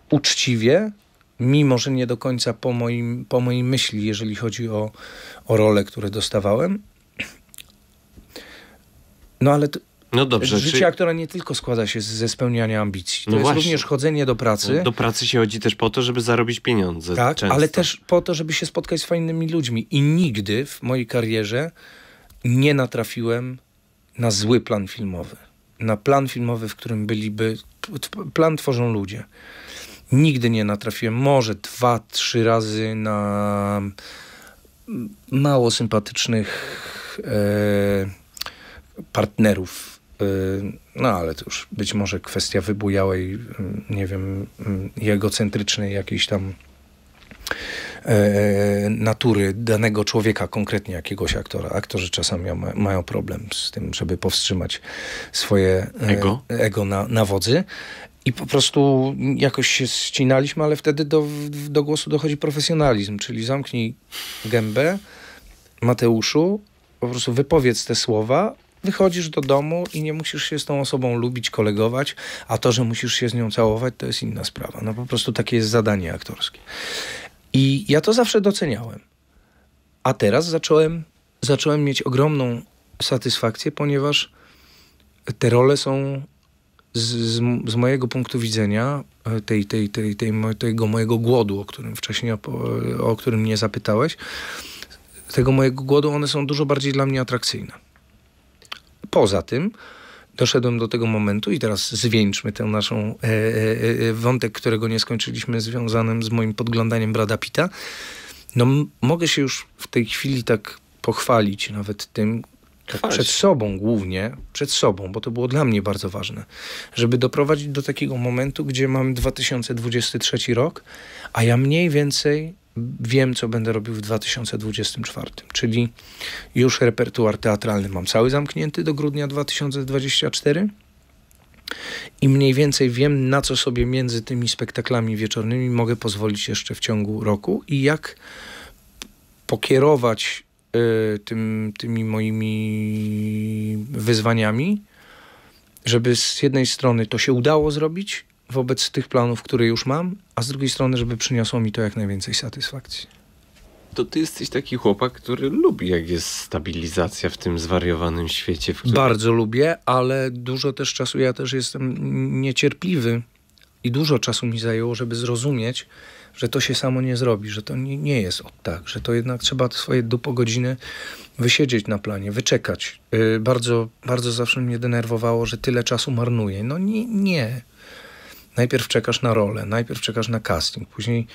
uczciwie, mimo że nie do końca po, moim, po mojej myśli, jeżeli chodzi o, o role, które dostawałem, no ale to, no dobrze, życia, czy... aktora nie tylko składa się ze spełniania ambicji. To no jest właśnie. również chodzenie do pracy. Do pracy się chodzi też po to, żeby zarobić pieniądze. Tak, często. ale też po to, żeby się spotkać z fajnymi ludźmi. I nigdy w mojej karierze nie natrafiłem na zły plan filmowy. Na plan filmowy, w którym byliby. Plan tworzą ludzie. Nigdy nie natrafiłem, może dwa, trzy razy na mm, mało sympatycznych. E partnerów Y, no ale to już być może kwestia wybujałej, y, nie wiem, y, egocentrycznej jakiejś tam e, e, natury danego człowieka, konkretnie jakiegoś aktora. Aktorzy czasami mają problem z tym, żeby powstrzymać swoje e, ego, ego na, na wodzy. I po prostu jakoś się ścinaliśmy, ale wtedy do, do głosu dochodzi profesjonalizm, czyli zamknij gębę, Mateuszu, po prostu wypowiedz te słowa, wychodzisz do domu i nie musisz się z tą osobą lubić, kolegować, a to, że musisz się z nią całować, to jest inna sprawa. No po prostu takie jest zadanie aktorskie. I ja to zawsze doceniałem. A teraz zacząłem, zacząłem mieć ogromną satysfakcję, ponieważ te role są z, z, z, mojego punktu widzenia, e, tej, tej, tej, tej, tego mojego głodu, o którym wcześniej, o którym mnie zapytałeś, tego mojego głodu, one są dużo bardziej dla mnie atrakcyjne. Poza tym doszedłem do tego momentu i teraz zwieńczmy tę naszą e, e, e wątek, którego nie skończyliśmy, związanym z moim podglądaniem Brada Pita. No mogę się już w tej chwili tak pochwalić nawet tym, tak przed sobą głównie, przed sobą, bo to było dla mnie bardzo ważne, żeby doprowadzić do takiego momentu, gdzie mam 2023 rok, a ja mniej więcej wiem, co będę robił w 2024, czyli już repertuar teatralny mam cały zamknięty do grudnia 2024 i mniej więcej wiem, na co sobie między tymi spektaklami wieczornymi mogę pozwolić jeszcze w ciągu roku i jak pokierować y, tym, tymi moimi wyzwaniami, żeby z jednej strony to się udało zrobić, wobec tych planów, które już mam, a z drugiej strony, żeby przyniosło mi to jak najwięcej satysfakcji. To ty jesteś taki chłopak, który lubi, jak jest stabilizacja w tym zwariowanym świecie. Którym... Bardzo lubię, ale dużo też czasu, ja też jestem niecierpliwy i dużo czasu mi zajęło, żeby zrozumieć, że to się samo nie zrobi, że to nie, nie jest od tak, że to jednak trzeba swoje godziny wysiedzieć na planie, wyczekać. Yy, bardzo, bardzo zawsze mnie denerwowało, że tyle czasu marnuje. No nie, nie najpierw czekasz na rolę, najpierw czekasz na casting, później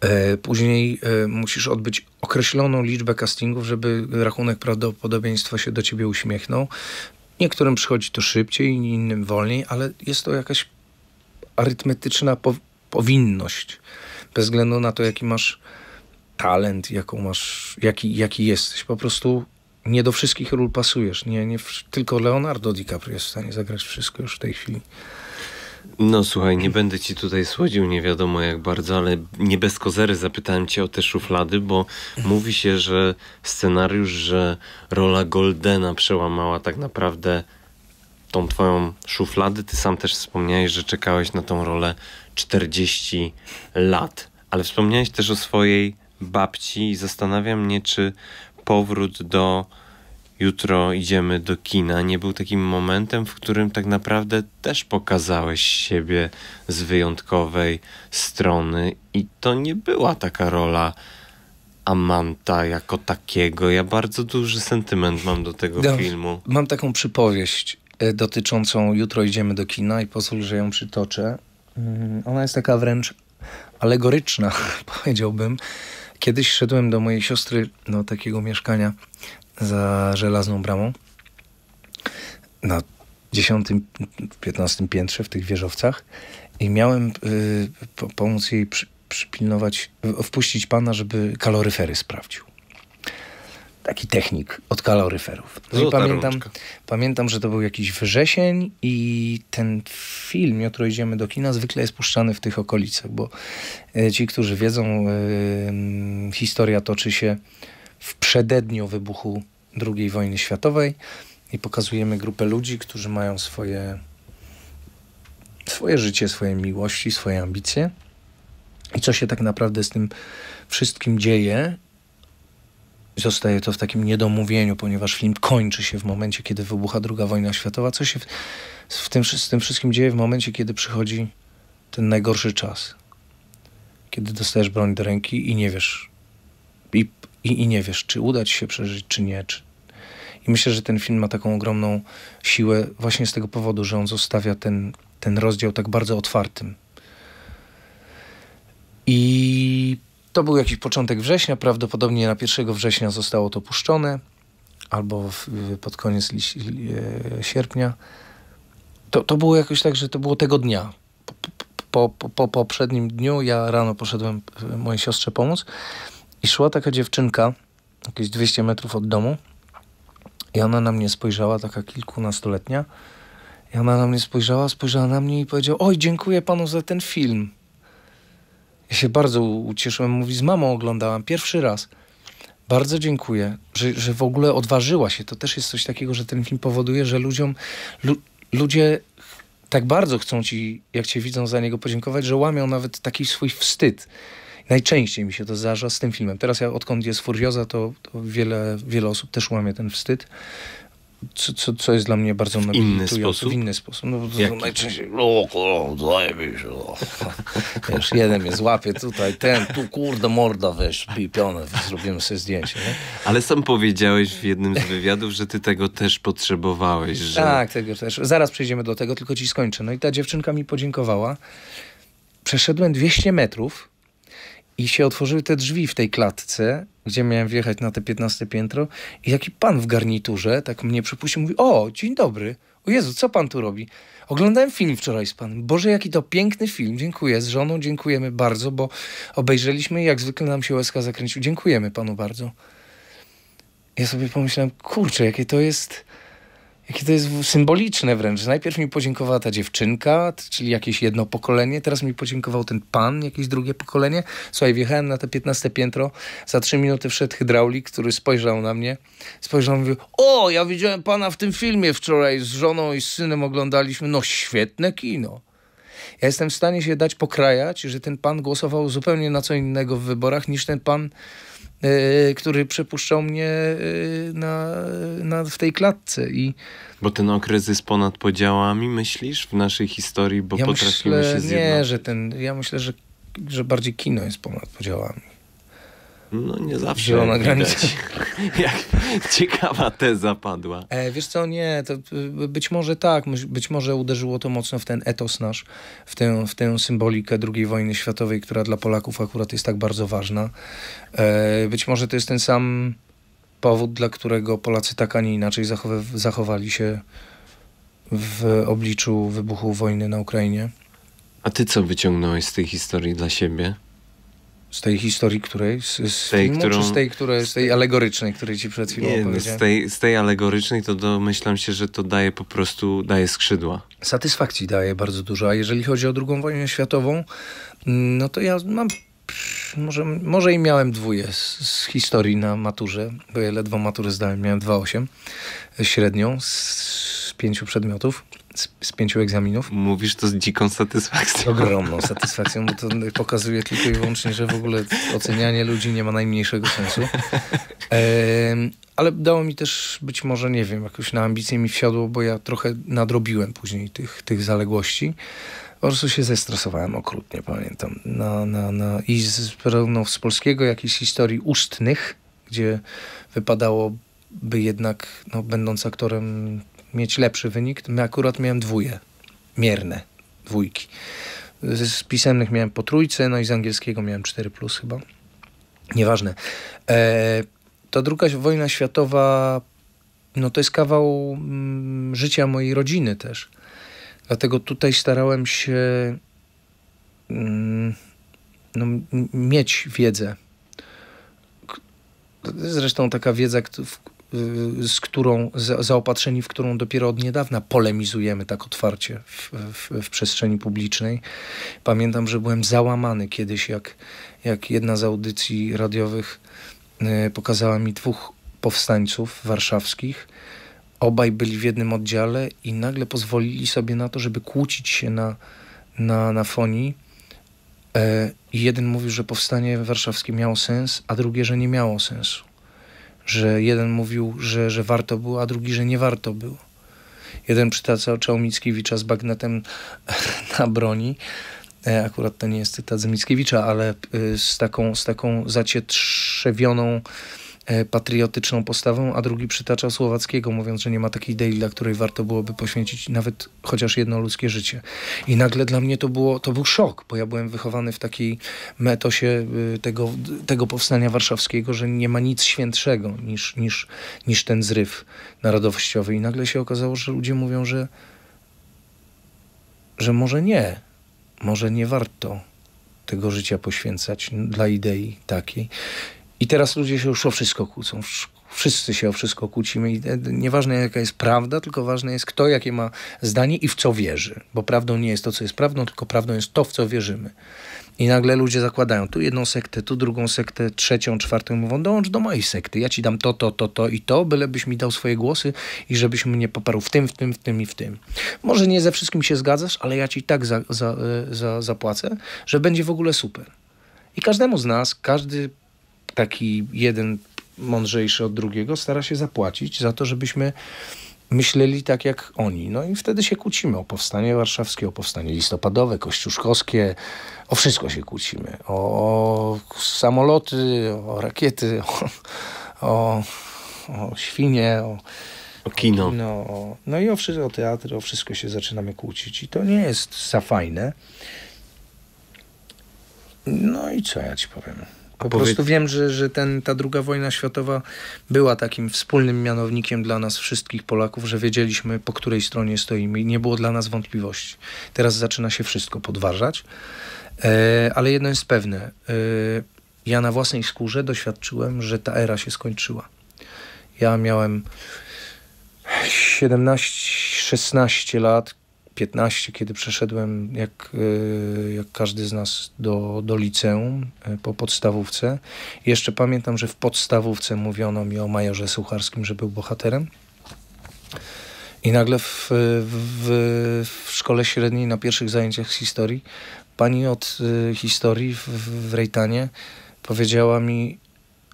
e, Później e, musisz odbyć określoną liczbę castingów, żeby rachunek prawdopodobieństwa się do ciebie uśmiechnął. Niektórym przychodzi to szybciej, innym wolniej, ale jest to jakaś arytmetyczna powinność. Bez względu na to, jaki masz talent, jaką masz, jaki, jaki jesteś. Po prostu nie do wszystkich ról pasujesz. Nie, nie, tylko Leonardo DiCaprio jest w stanie zagrać wszystko już w tej chwili. No słuchaj, nie będę ci tutaj słodził nie wiadomo jak bardzo, ale nie bez kozery zapytałem cię o te szuflady, bo mówi się, że scenariusz, że rola Goldena przełamała tak naprawdę tą twoją szufladę. Ty sam też wspomniałeś, że czekałeś na tą rolę 40 lat, ale wspomniałeś też o swojej babci i zastanawia mnie, czy powrót do jutro idziemy do kina, nie był takim momentem, w którym tak naprawdę też pokazałeś siebie z wyjątkowej strony i to nie była taka rola Amanta jako takiego. Ja bardzo duży sentyment mam do tego ja, filmu. Mam taką przypowieść e, dotyczącą jutro idziemy do kina i pozwól, że ją przytoczę. Mm, ona jest taka wręcz alegoryczna, powiedziałbym. Kiedyś szedłem do mojej siostry do takiego mieszkania za żelazną bramą na 10-15 piętrze w tych wieżowcach i miałem y, pomóc jej przy, przypilnować, wpuścić pana, żeby kaloryfery sprawdził. Taki technik od kaloryferów. No i pamiętam, pamiętam, że to był jakiś wrzesień i ten film, jutro idziemy do kina, zwykle jest puszczany w tych okolicach, bo y, ci, którzy wiedzą, y, historia toczy się w przededniu wybuchu II wojny światowej i pokazujemy grupę ludzi, którzy mają swoje, swoje życie, swoje miłości, swoje ambicje i co się tak naprawdę z tym wszystkim dzieje. Zostaje to w takim niedomówieniu, ponieważ film kończy się w momencie, kiedy wybucha II wojna światowa. Co się w, w tym, z tym wszystkim dzieje w momencie, kiedy przychodzi ten najgorszy czas, kiedy dostajesz broń do ręki i nie wiesz, i, i nie wiesz, czy ci się przeżyć, czy nie. Czy... I myślę, że ten film ma taką ogromną siłę właśnie z tego powodu, że on zostawia ten, ten rozdział tak bardzo otwartym. I to był jakiś początek września, prawdopodobnie na 1 września zostało to puszczone, albo w, pod koniec li, li, e, sierpnia. To, to było jakoś tak, że to było tego dnia. Po, po, po, po poprzednim dniu ja rano poszedłem e, mojej siostrze pomóc i szła taka dziewczynka, jakieś 200 metrów od domu, i ona na mnie spojrzała, taka kilkunastoletnia, i ona na mnie spojrzała, spojrzała na mnie i powiedziała: Oj, dziękuję panu za ten film. Ja się bardzo ucieszyłem, mówi: Z mamą oglądałam pierwszy raz. Bardzo dziękuję, że, że w ogóle odważyła się. To też jest coś takiego, że ten film powoduje, że ludziom, lu, ludzie tak bardzo chcą ci, jak cię widzą, za niego podziękować, że łamią nawet taki swój wstyd. Najczęściej mi się to zdarza z tym filmem. Teraz ja odkąd jest Furioza, to, to wiele, wiele osób też łamie ten wstyd. Co, co, co jest dla mnie bardzo w inny sposób? W inny sposób. No, to najczęściej o, o, zajebisz, o. Wiesz, jeden mnie złapie tutaj, ten, tu kurde morda, wiesz, pipione, zrobimy sobie zdjęcie. Nie? Ale sam powiedziałeś w jednym z wywiadów, że ty tego też potrzebowałeś. Że... Tak, tego też. Zaraz przejdziemy do tego, tylko ci skończę. No i ta dziewczynka mi podziękowała. Przeszedłem 200 metrów, i się otworzyły te drzwi w tej klatce, gdzie miałem wjechać na te 15 piętro i taki pan w garniturze tak mnie przypuścił, mówi, o, dzień dobry, o Jezu, co pan tu robi? Oglądałem film wczoraj z panem. Boże, jaki to piękny film. Dziękuję. Z żoną dziękujemy bardzo, bo obejrzeliśmy i jak zwykle nam się łezka zakręcił. Dziękujemy panu bardzo. Ja sobie pomyślałem, kurczę, jakie to jest Jakie to jest symboliczne wręcz. Najpierw mi podziękowała ta dziewczynka, czyli jakieś jedno pokolenie, teraz mi podziękował ten pan, jakieś drugie pokolenie. Słuchaj, wjechałem na te 15 piętro, za 3 minuty wszedł hydraulik, który spojrzał na mnie, spojrzał i mówił, o, ja widziałem pana w tym filmie wczoraj z żoną i z synem oglądaliśmy, no świetne kino. Ja jestem w stanie się dać pokrajać, że ten pan głosował zupełnie na co innego w wyborach niż ten pan E, który przepuszczał mnie e, na, na, w tej klatce. I, Bo ten okres jest ponad podziałami, myślisz, w naszej historii? Bo ja potrafimy myślę, się zjednoczyć. Nie, że ten, ja myślę, że, że bardziej kino jest ponad podziałami. No nie zawsze. Na granicy. Jak ciekawa teza padła. E, wiesz co, nie, to y, być może tak, być może uderzyło to mocno w ten etos nasz, w tę, w tę symbolikę II wojny światowej, która dla Polaków akurat jest tak bardzo ważna. E, być może to jest ten sam powód, dla którego Polacy tak, a nie inaczej zachowali się w obliczu wybuchu wojny na Ukrainie. A ty co wyciągnąłeś z tej historii dla siebie? Z tej historii której? Z, z tej, filmu, którą, czy z tej, które, z tej alegorycznej, której ci przed chwilą nie, no, z tej, z tej alegorycznej to domyślam się, że to daje po prostu, daje skrzydła. Satysfakcji daje bardzo dużo, a jeżeli chodzi o drugą wojnę światową, mm, no to ja mam może, może i miałem dwóje z, z, historii na maturze, bo ja ledwo maturę zdałem, miałem 2,8 e, średnią z, z pięciu przedmiotów z, z, pięciu egzaminów. Mówisz to z dziką satysfakcją. Ogromną satysfakcją, bo to pokazuje tylko i wyłącznie, że w ogóle ocenianie ludzi nie ma najmniejszego sensu. E, ale dało mi też być może, nie wiem, jakoś na ambicje mi wsiadło, bo ja trochę nadrobiłem później tych, tych zaległości. Po prostu się zestresowałem okrutnie, pamiętam. Na, na, na, I z, no, z polskiego jakichś historii ustnych, gdzie wypadałoby jednak, no, będąc aktorem mieć lepszy wynik. My akurat miałem dwóje, mierne dwójki. Z pisemnych miałem po trójce, no i z angielskiego miałem 4 plus chyba. Nieważne. E, ta druga wojna światowa, no to jest kawał m, mm, życia mojej rodziny też. Dlatego tutaj starałem się mm, no, m, no, mieć wiedzę. Zresztą taka wiedza, w, Y, z którą zaopatrzeni, w którą dopiero od niedawna polemizujemy tak otwarcie w, w, w przestrzeni publicznej. Pamiętam, że byłem załamany kiedyś, jak, jak jedna z audycji radiowych y, pokazała mi dwóch powstańców warszawskich. Obaj byli w jednym oddziale i nagle pozwolili sobie na to, żeby kłócić się na, na, na fonii. I e, jeden mówił, że powstanie warszawskie miało sens, a drugie, że nie miało sensu że jeden mówił, że, że warto było, a drugi, że nie warto było. Jeden przytaczał Mickiewicza z bagnetem na broni, e, akurat to nie jest cytat z Mickiewicza, ale e, z taką, z taką zacietrzewioną E, patriotyczną postawą, a drugi przytaczał Słowackiego, mówiąc, że nie ma takiej idei, dla której warto byłoby poświęcić nawet chociaż jedno ludzkie życie. I nagle dla mnie to, było, to był szok, bo ja byłem wychowany w takiej metosie y, tego, tego powstania warszawskiego, że nie ma nic świętszego niż, niż, niż ten zryw narodowościowy. I nagle się okazało, że ludzie mówią, że, że może nie, może nie warto tego życia poświęcać dla idei takiej. I teraz ludzie się już o wszystko kłócą. Wszyscy się o wszystko kłócimy i e, nieważne jaka jest prawda, tylko ważne jest kto jakie ma zdanie i w co wierzy. Bo prawdą nie jest to, co jest prawdą, tylko prawdą jest to, w co wierzymy. I nagle ludzie zakładają tu jedną sektę, tu drugą sektę, trzecią, czwartą, mówią dołącz do mojej sekty, ja ci dam to, to, to, to i to, bylebyś mi dał swoje głosy i żebyś mnie poparł w tym, w tym, w tym i w tym. Może nie ze wszystkim się zgadzasz, ale ja ci tak za, za, e, za, zapłacę, że będzie w ogóle super. I każdemu z nas, każdy taki jeden mądrzejszy od drugiego stara się zapłacić za to, żebyśmy myśleli tak jak oni. No i wtedy się kłócimy o powstanie warszawskie, o powstanie listopadowe, kościuszkowskie, o wszystko się kłócimy. O, samoloty, o rakiety, o, o, o świnie, o, o kino. O kino no i o, o teatr, o wszystko się zaczynamy kłócić i to nie jest za fajne. No i co ja ci powiem? Po prostu wiem, że, że ten, ta druga wojna światowa była takim wspólnym mianownikiem dla nas wszystkich Polaków, że wiedzieliśmy po której stronie stoimy i nie było dla nas wątpliwości. Teraz zaczyna się wszystko podważać, e, ale jedno jest pewne. E, ja na własnej skórze doświadczyłem, że ta era się skończyła. Ja miałem 17-16 lat, 15, kiedy przeszedłem, jak, e, jak każdy z nas, do, do liceum e, po podstawówce. jeszcze pamiętam, że w podstawówce mówiono mi o majorze Sucharskim, że był bohaterem. I nagle w, w, w szkole średniej na pierwszych zajęciach z historii pani od e, historii w, w Rejtanie powiedziała mi,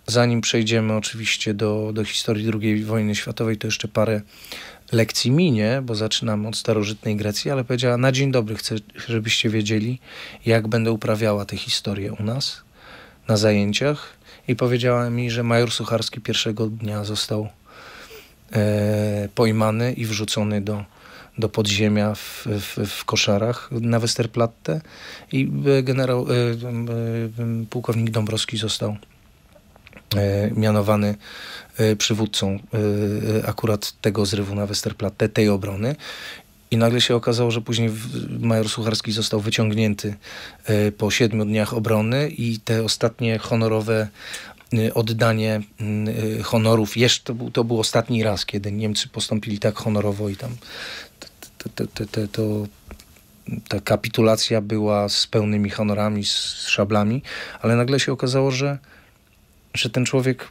zanim przejdziemy oczywiście do, do historii II wojny światowej, to jeszcze parę lekcji minie, bo zaczynam od starożytnej Grecji, ale powiedziała na dzień dobry, chcę, żebyście wiedzieli, jak będę uprawiała tę historię u nas na zajęciach i powiedziała mi, że major Sucharski pierwszego dnia został e, pojmany i wrzucony do, do podziemia w, w, w koszarach na Westerplatte i e, generał, e, e, pułkownik Dąbrowski został e, mianowany E, przywódcą e, e, akurat tego zrywu na Westerplatte, tej obrony. I nagle się okazało, że później major Sucharski został wyciągnięty po siedmiu dniach obrony i te ostatnie honorowe oddanie honorów, jeszcze to był, to był ostatni raz, kiedy Niemcy postąpili tak honorowo i tam to ta kapitulacja była z pełnymi honorami, z szablami, ale nagle się okazało, że, że ten człowiek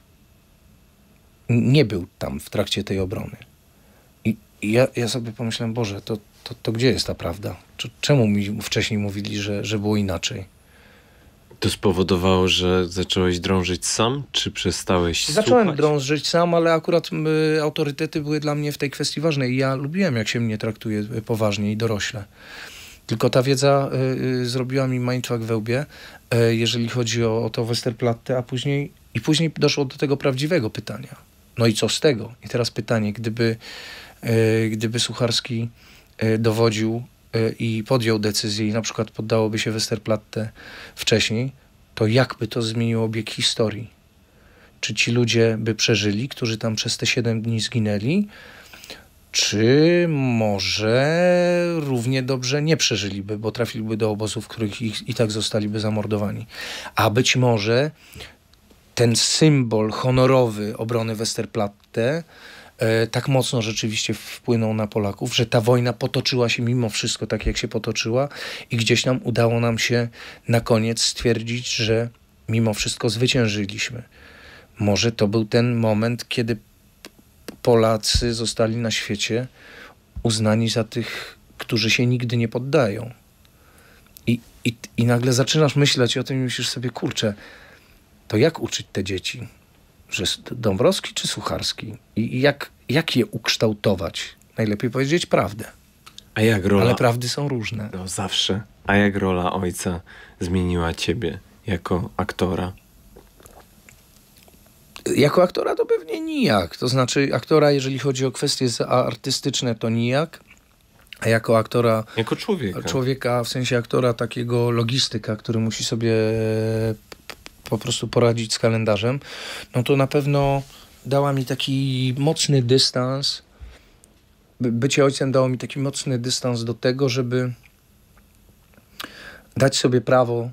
nie był tam w trakcie tej obrony. I, i ja, ja sobie pomyślałem, Boże, to, to, to gdzie jest ta prawda? Czemu mi wcześniej mówili, że, że było inaczej? To spowodowało, że zacząłeś drążyć sam, czy przestałeś Zacząłem słuchać? drążyć sam, ale akurat y, autorytety były dla mnie w tej kwestii ważne i ja lubiłem, jak się mnie traktuje y, poważnie i dorośle. Tylko ta wiedza y, y zrobiła mi mindfuck we łbie, y, jeżeli chodzi o, o to Westerplatte, a później i później doszło do tego prawdziwego pytania no i co z tego? I teraz pytanie, gdyby, e, gdyby Sucharski e, dowodził e, i podjął decyzję i na przykład poddałoby się Westerplatte wcześniej, to jakby to zmieniło bieg historii? Czy ci ludzie by przeżyli, którzy tam przez te 7 dni zginęli? Czy może równie dobrze nie przeżyliby, bo trafiliby do obozów, w których ich, i tak zostaliby zamordowani? A być może ten symbol honorowy obrony Westerplatte e, tak mocno rzeczywiście wpłynął na Polaków, że ta wojna potoczyła się mimo wszystko tak, jak się potoczyła, i gdzieś nam udało nam się na koniec stwierdzić, że mimo wszystko zwyciężyliśmy. Może to był ten moment, kiedy Polacy zostali na świecie uznani za tych, którzy się nigdy nie poddają. I, i, i nagle zaczynasz myśleć o tym i myślisz sobie, kurczę, to jak uczyć te dzieci? Że Dąbrowski czy Sucharski? I jak, jak je ukształtować? Najlepiej powiedzieć prawdę. A jak rola... Ale prawdy są różne. No zawsze. A jak rola ojca zmieniła ciebie jako aktora? Jako aktora to pewnie nijak. To znaczy aktora, jeżeli chodzi o kwestie artystyczne, to nijak. A jako aktora... Jako człowieka. Człowieka, w sensie aktora takiego logistyka, który musi sobie po prostu poradzić z kalendarzem, no to na pewno dała mi taki mocny dystans. Bycie ojcem dało mi taki mocny dystans do tego, żeby dać sobie prawo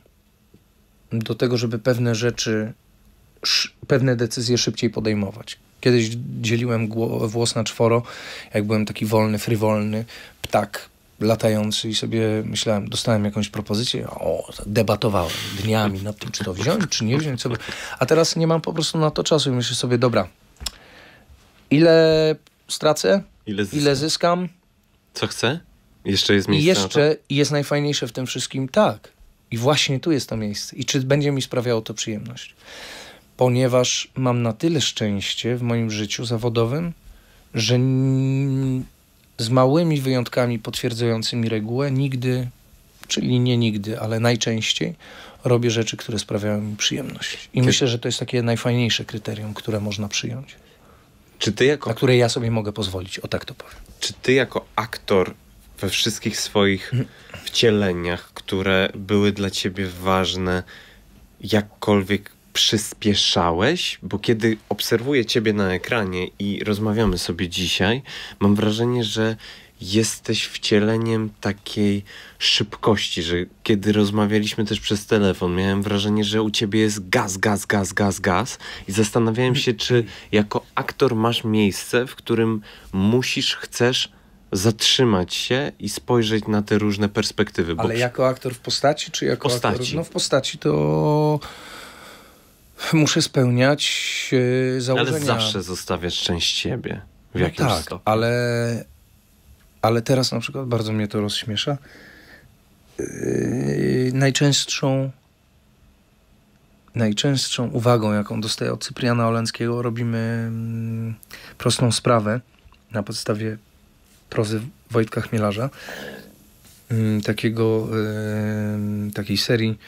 do tego, żeby pewne rzeczy, pewne decyzje szybciej podejmować. Kiedyś dzieliłem włos na czworo, jak byłem taki wolny, frywolny ptak latający i sobie myślałem, dostałem jakąś propozycję, o, debatowałem dniami nad tym, czy to wziąć, czy nie wziąć sobie. A teraz nie mam po prostu na to czasu i myślę sobie, dobra, ile stracę, ile, ile zyskam. Co chcę? Jeszcze jest miejsce. I jeszcze jest najfajniejsze w tym wszystkim tak. I właśnie tu jest to miejsce. I czy będzie mi sprawiało to przyjemność? Ponieważ mam na tyle szczęście w moim życiu zawodowym, że z małymi wyjątkami potwierdzającymi regułę, nigdy, czyli nie nigdy, ale najczęściej robię rzeczy, które sprawiają mi przyjemność. I myślę, że to jest takie najfajniejsze kryterium, które można przyjąć. Czy ty jako... Na które ja sobie mogę pozwolić, o tak to powiem. Czy ty jako aktor we wszystkich swoich wcieleniach, które były dla ciebie ważne, jakkolwiek przyspieszałeś, bo kiedy obserwuję Ciebie na ekranie i rozmawiamy sobie dzisiaj, mam wrażenie, że jesteś wcieleniem takiej szybkości, że kiedy rozmawialiśmy też przez telefon, miałem wrażenie, że u ciebie jest gaz, gaz, gaz, gaz, gaz i zastanawiałem się, czy jako aktor masz miejsce, w którym musisz, chcesz zatrzymać się i spojrzeć na te różne perspektywy. Ale jako aktor w postaci, czy jako postaci. aktor? No w postaci to Muszę spełniać e, założenia. Ale zawsze zostawiasz część siebie w no jakimś no tak, stopniu. ale, ale teraz na przykład bardzo mnie to rozśmiesza. Yy, najczęstszą najczęstszą uwagą, jaką dostaję od Cypriana Oleńskiego, robimy mm, prostą sprawę na podstawie prozy Wojtka Chmielarza, mm, takiego, e, takiej serii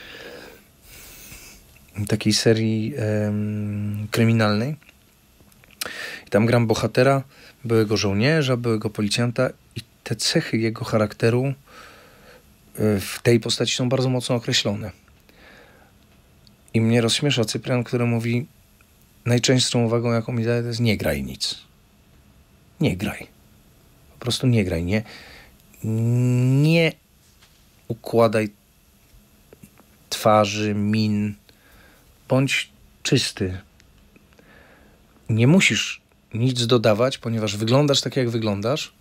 takiej serii kryminalnej. I tam gram bohatera, byłego żołnierza, byłego policjanta i te cechy jego charakteru e, w tej postaci są bardzo mocno określone. I mnie rozśmiesza Cyprian, który mówi najczęstszą uwagą, jaką mi daje, to jest nie graj nic. Nie graj. Po prostu nie graj. Nie, nie układaj twarzy, min, bądź czysty. Nie musisz nic dodawać, ponieważ wyglądasz tak, jak wyglądasz.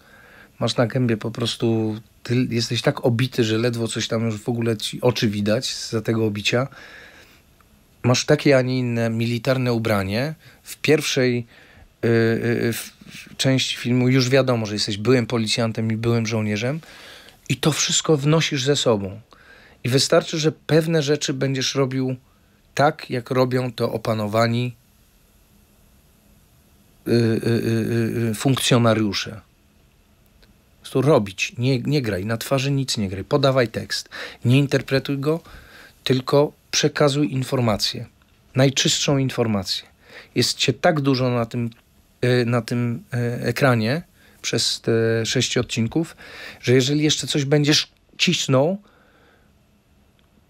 Masz na gębie po prostu, ty jesteś tak obity, że ledwo coś tam już w ogóle ci oczy widać za tego obicia. Masz takie, a nie inne militarne ubranie. W pierwszej y, y, y, w części filmu już wiadomo, że jesteś byłym policjantem i byłym żołnierzem. I to wszystko wnosisz ze sobą. I wystarczy, że pewne rzeczy będziesz robił tak jak robią to opanowani y, y, y, funkcjonariusze. Po prostu robić, nie, nie graj, na twarzy nic nie graj, podawaj tekst, nie interpretuj go, tylko przekazuj informację, najczystszą informację. Jest cię tak dużo na tym, na tym ekranie przez te sześć odcinków, że jeżeli jeszcze coś będziesz cisnął,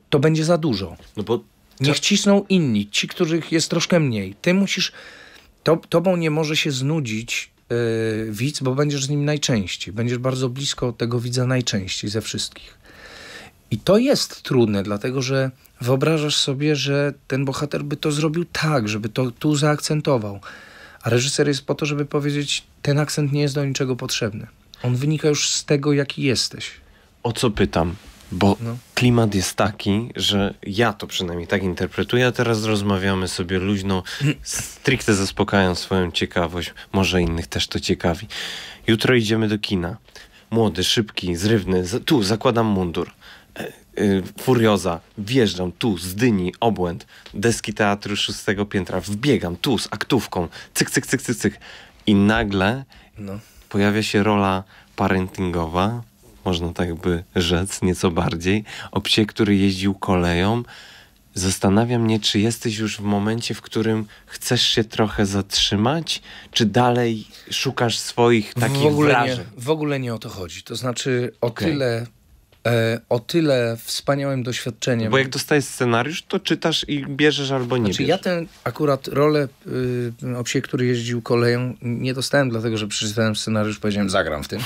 to będzie za dużo. No bo Niech tak. cisną inni, ci, których jest troszkę mniej. Ty musisz, to, tobą nie może się znudzić yy, widz, bo będziesz z nim najczęściej. Będziesz bardzo blisko tego widza najczęściej ze wszystkich. I to jest trudne, dlatego że wyobrażasz sobie, że ten bohater by to zrobił tak, żeby to tu zaakcentował. A reżyser jest po to, żeby powiedzieć, ten akcent nie jest do niczego potrzebny. On wynika już z tego, jaki jesteś. O co pytam? Bo no. klimat jest taki, że ja to przynajmniej tak interpretuję, a teraz rozmawiamy sobie luźno, stricte zaspokajając swoją ciekawość, może innych też to ciekawi. Jutro idziemy do kina. Młody, szybki, zrywny, tu zakładam mundur. E, e, furioza, wjeżdżam tu z dyni, obłęd, deski teatru szóstego piętra, wbiegam tu z aktówką, cyk, cyk, cyk, cyk, cyk. I nagle no. pojawia się rola parentingowa, można tak by rzec, nieco bardziej, o psie, który jeździł koleją. Zastanawia mnie, czy jesteś już w momencie, w którym chcesz się trochę zatrzymać, czy dalej szukasz swoich takich w ogóle wrażeń? Nie, w ogóle nie o to chodzi. To znaczy o okay. tyle E, o tyle wspaniałym doświadczeniem. Bo jak dostajesz scenariusz, to czytasz i bierzesz albo nie znaczy, bierzesz. Ja tę akurat rolę y, obsie, który jeździł koleją, nie dostałem dlatego, że przeczytałem scenariusz, powiedziałem zagram w tym.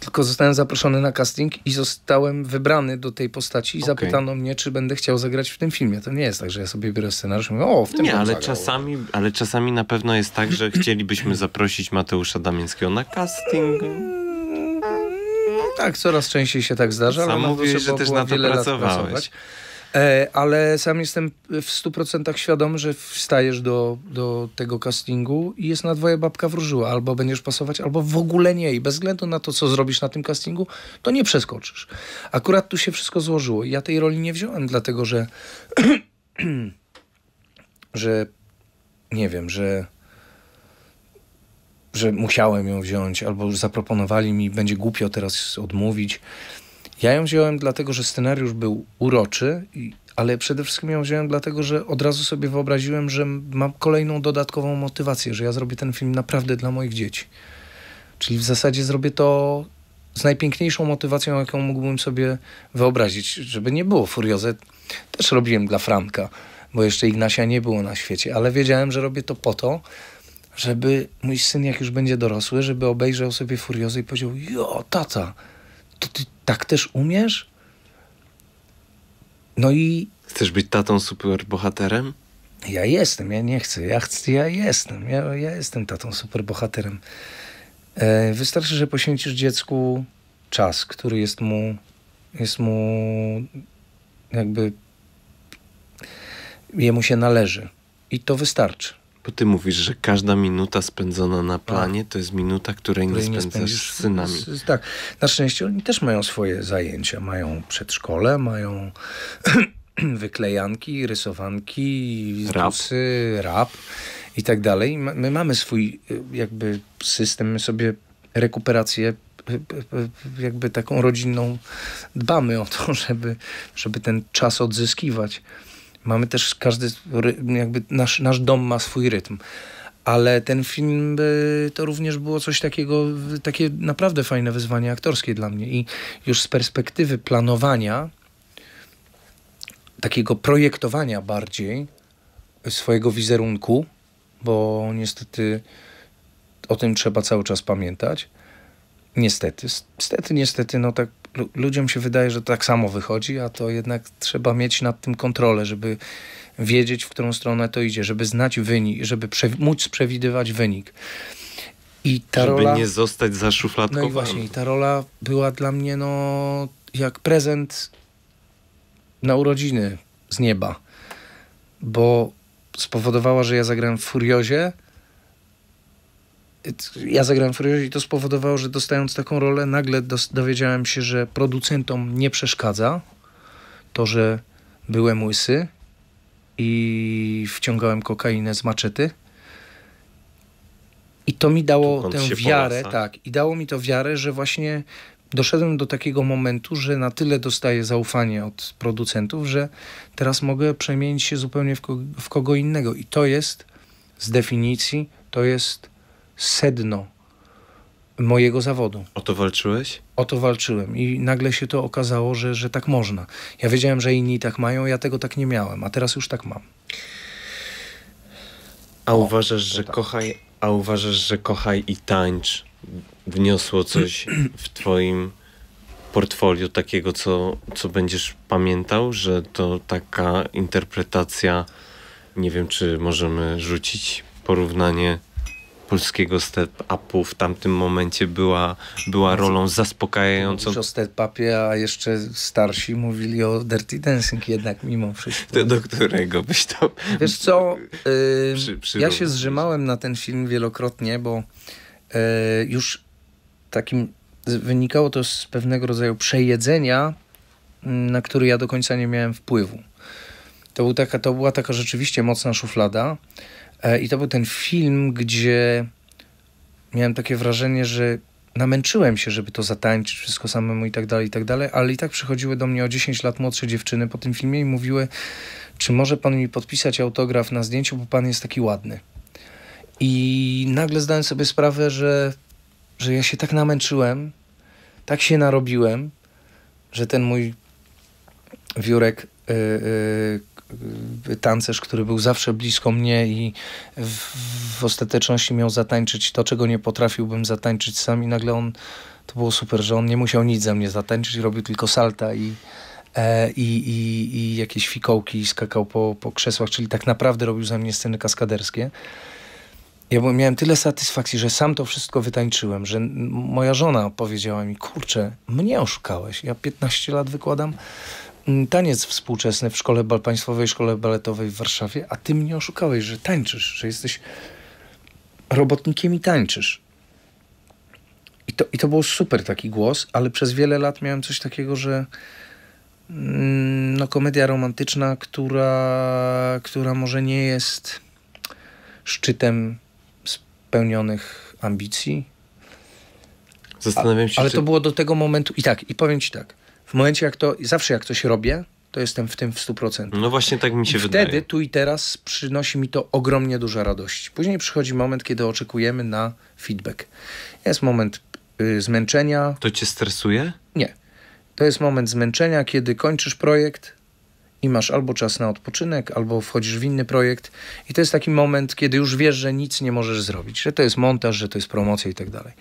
Tylko zostałem zaproszony na casting i zostałem wybrany do tej postaci i okay. zapytano mnie, czy będę chciał zagrać w tym filmie. To nie jest tak, że ja sobie biorę scenariusz i mówię, o, w tym Nie, ale czasami, ale czasami na pewno jest tak, że chcielibyśmy zaprosić Mateusza Damińskiego na casting. Mm, tak, coraz częściej się tak zdarza. Sam mówiłeś, że też na to pracowałeś. E, ale sam jestem w 100% świadomy, że wstajesz do, do tego castingu i jest na dwoje babka wróżyła. Albo będziesz pasować, albo w ogóle nie. I bez względu na to, co zrobisz na tym castingu, to nie przeskoczysz. Akurat tu się wszystko złożyło. Ja tej roli nie wziąłem, dlatego że że nie wiem, że że musiałem ją wziąć, albo zaproponowali mi, będzie głupio teraz odmówić. Ja ją wziąłem dlatego, że scenariusz był uroczy, ale przede wszystkim ją wziąłem dlatego, że od razu sobie wyobraziłem, że mam kolejną dodatkową motywację, że ja zrobię ten film naprawdę dla moich dzieci. Czyli w zasadzie zrobię to z najpiękniejszą motywacją, jaką mógłbym sobie wyobrazić, żeby nie było furiozę. Też robiłem dla Franka, bo jeszcze Ignacia nie było na świecie, ale wiedziałem, że robię to po to, żeby mój syn, jak już będzie dorosły, żeby obejrzał sobie Furiozę i powiedział: Jo, tata, to ty tak też umiesz? No i. Chcesz być tatą superbohaterem? Ja jestem, ja nie chcę. Ja, chcę, ja jestem, ja, ja jestem tatą superbohaterem. E, wystarczy, że poświęcisz dziecku czas, który jest mu, jest mu jakby jemu się należy. I to wystarczy. Bo ty mówisz, że każda minuta spędzona na tak. planie to jest minuta, której, której nie, spędzasz nie z synami. Z, z, tak. Na szczęście oni też mają swoje zajęcia. Mają przedszkole, mają wyklejanki, rysowanki, tusy, rap. rap i tak dalej. My mamy swój y, jakby system, my sobie rekuperację y, y, jakby taką rodzinną dbamy o to, żeby, żeby ten czas odzyskiwać. Mamy też każdy, jakby nasz, nasz dom ma swój rytm. Ale ten film y, to również było coś takiego, takie naprawdę fajne wyzwanie aktorskie dla mnie. I już z perspektywy planowania, takiego projektowania bardziej swojego wizerunku, bo niestety o tym trzeba cały czas pamiętać. Niestety, niestety, niestety, no tak ludziom się wydaje, że tak samo wychodzi, a to jednak trzeba mieć nad tym kontrolę, żeby wiedzieć, w którą stronę to idzie, żeby znać wynik, żeby prze móc przewidywać wynik. I ta żeby rola, nie zostać szufladką. No i właśnie, ta rola była dla mnie no, jak prezent na urodziny z nieba, bo spowodowała, że ja zagrałem w Furiozie, ja zagrałem Furiozie i to spowodowało, że dostając taką rolę, nagle dowiedziałem się, że producentom nie przeszkadza to, że byłem łysy i wciągałem kokainę z maczety. I to mi dało tę wiarę, tak, i dało mi to wiarę, że właśnie doszedłem do takiego momentu, że na tyle dostaję zaufanie od producentów, że teraz mogę przemienić się zupełnie w, ko w kogo innego. I to jest z definicji, to jest sedno mojego zawodu. O to walczyłeś? O to walczyłem i nagle się to okazało, że, że tak można. Ja wiedziałem, że inni tak mają, ja tego tak nie miałem, a teraz już tak mam. A o, uważasz, że tak. kochaj, a uważasz, że kochaj i tańcz wniosło coś w twoim portfolio takiego, co, co będziesz pamiętał, że to taka interpretacja, nie wiem, czy możemy rzucić porównanie polskiego step-upu w tamtym momencie była, była rolą zaspokajającą. Mówisz o step-upie, a jeszcze starsi mówili o Dirty Dancing jednak mimo wszystko. To do którego byś to... Wiesz co, yy, przy, przy ja się zrzymałem na ten film wielokrotnie, bo yy, już takim wynikało to z pewnego rodzaju przejedzenia, mm, na który ja do końca nie miałem wpływu. To, był taka, to była taka rzeczywiście mocna szuflada, E, I to był ten film, gdzie miałem takie wrażenie, że namęczyłem się, żeby to zatańczyć wszystko samemu i tak dalej, i tak dalej, ale i tak przychodziły do mnie o 10 lat młodsze dziewczyny po tym filmie i mówiły, czy może pan mi podpisać autograf na zdjęciu, bo pan jest taki ładny. I nagle zdałem sobie sprawę, że, że ja się tak namęczyłem, tak się narobiłem, że ten mój wiórek, yy, yy, Y, tancerz, który był zawsze blisko mnie i w, w ostateczności miał zatańczyć to, czego nie potrafiłbym zatańczyć sam i nagle on, to było super, że on nie musiał nic ze mnie zatańczyć, robił tylko salta i, e, i, i, i jakieś fikołki skakał po, po krzesłach, czyli tak naprawdę robił za mnie sceny kaskaderskie. Ja miałem tyle satysfakcji, że sam to wszystko wytańczyłem, że moja żona powiedziała mi, kurczę, mnie oszukałeś, ja 15 lat wykładam Mm, taniec współczesny w szkole bal, Państwowej Szkole Baletowej w Warszawie, a ty mnie oszukałeś, że tańczysz, że jesteś robotnikiem i tańczysz. I to, I to był super taki głos, ale przez wiele lat miałem coś takiego, że mm, no, komedia romantyczna, która, która może nie jest szczytem spełnionych ambicji. Zastanawiam się, a, ale czy... to było do tego momentu. I tak, i powiem ci tak. W momencie, jak to, zawsze jak coś robię, to jestem w tym w 100%. No właśnie tak mi się I wydaje. Wtedy, tu i teraz przynosi mi to ogromnie dużo radości. Później przychodzi moment, kiedy oczekujemy na feedback. Jest moment y, zmęczenia. To cię stresuje? Nie. To jest moment zmęczenia, kiedy kończysz projekt i masz albo czas na odpoczynek, albo wchodzisz w inny projekt. I to jest taki moment, kiedy już wiesz, że nic nie możesz zrobić, że to jest montaż, że to jest promocja i tak dalej.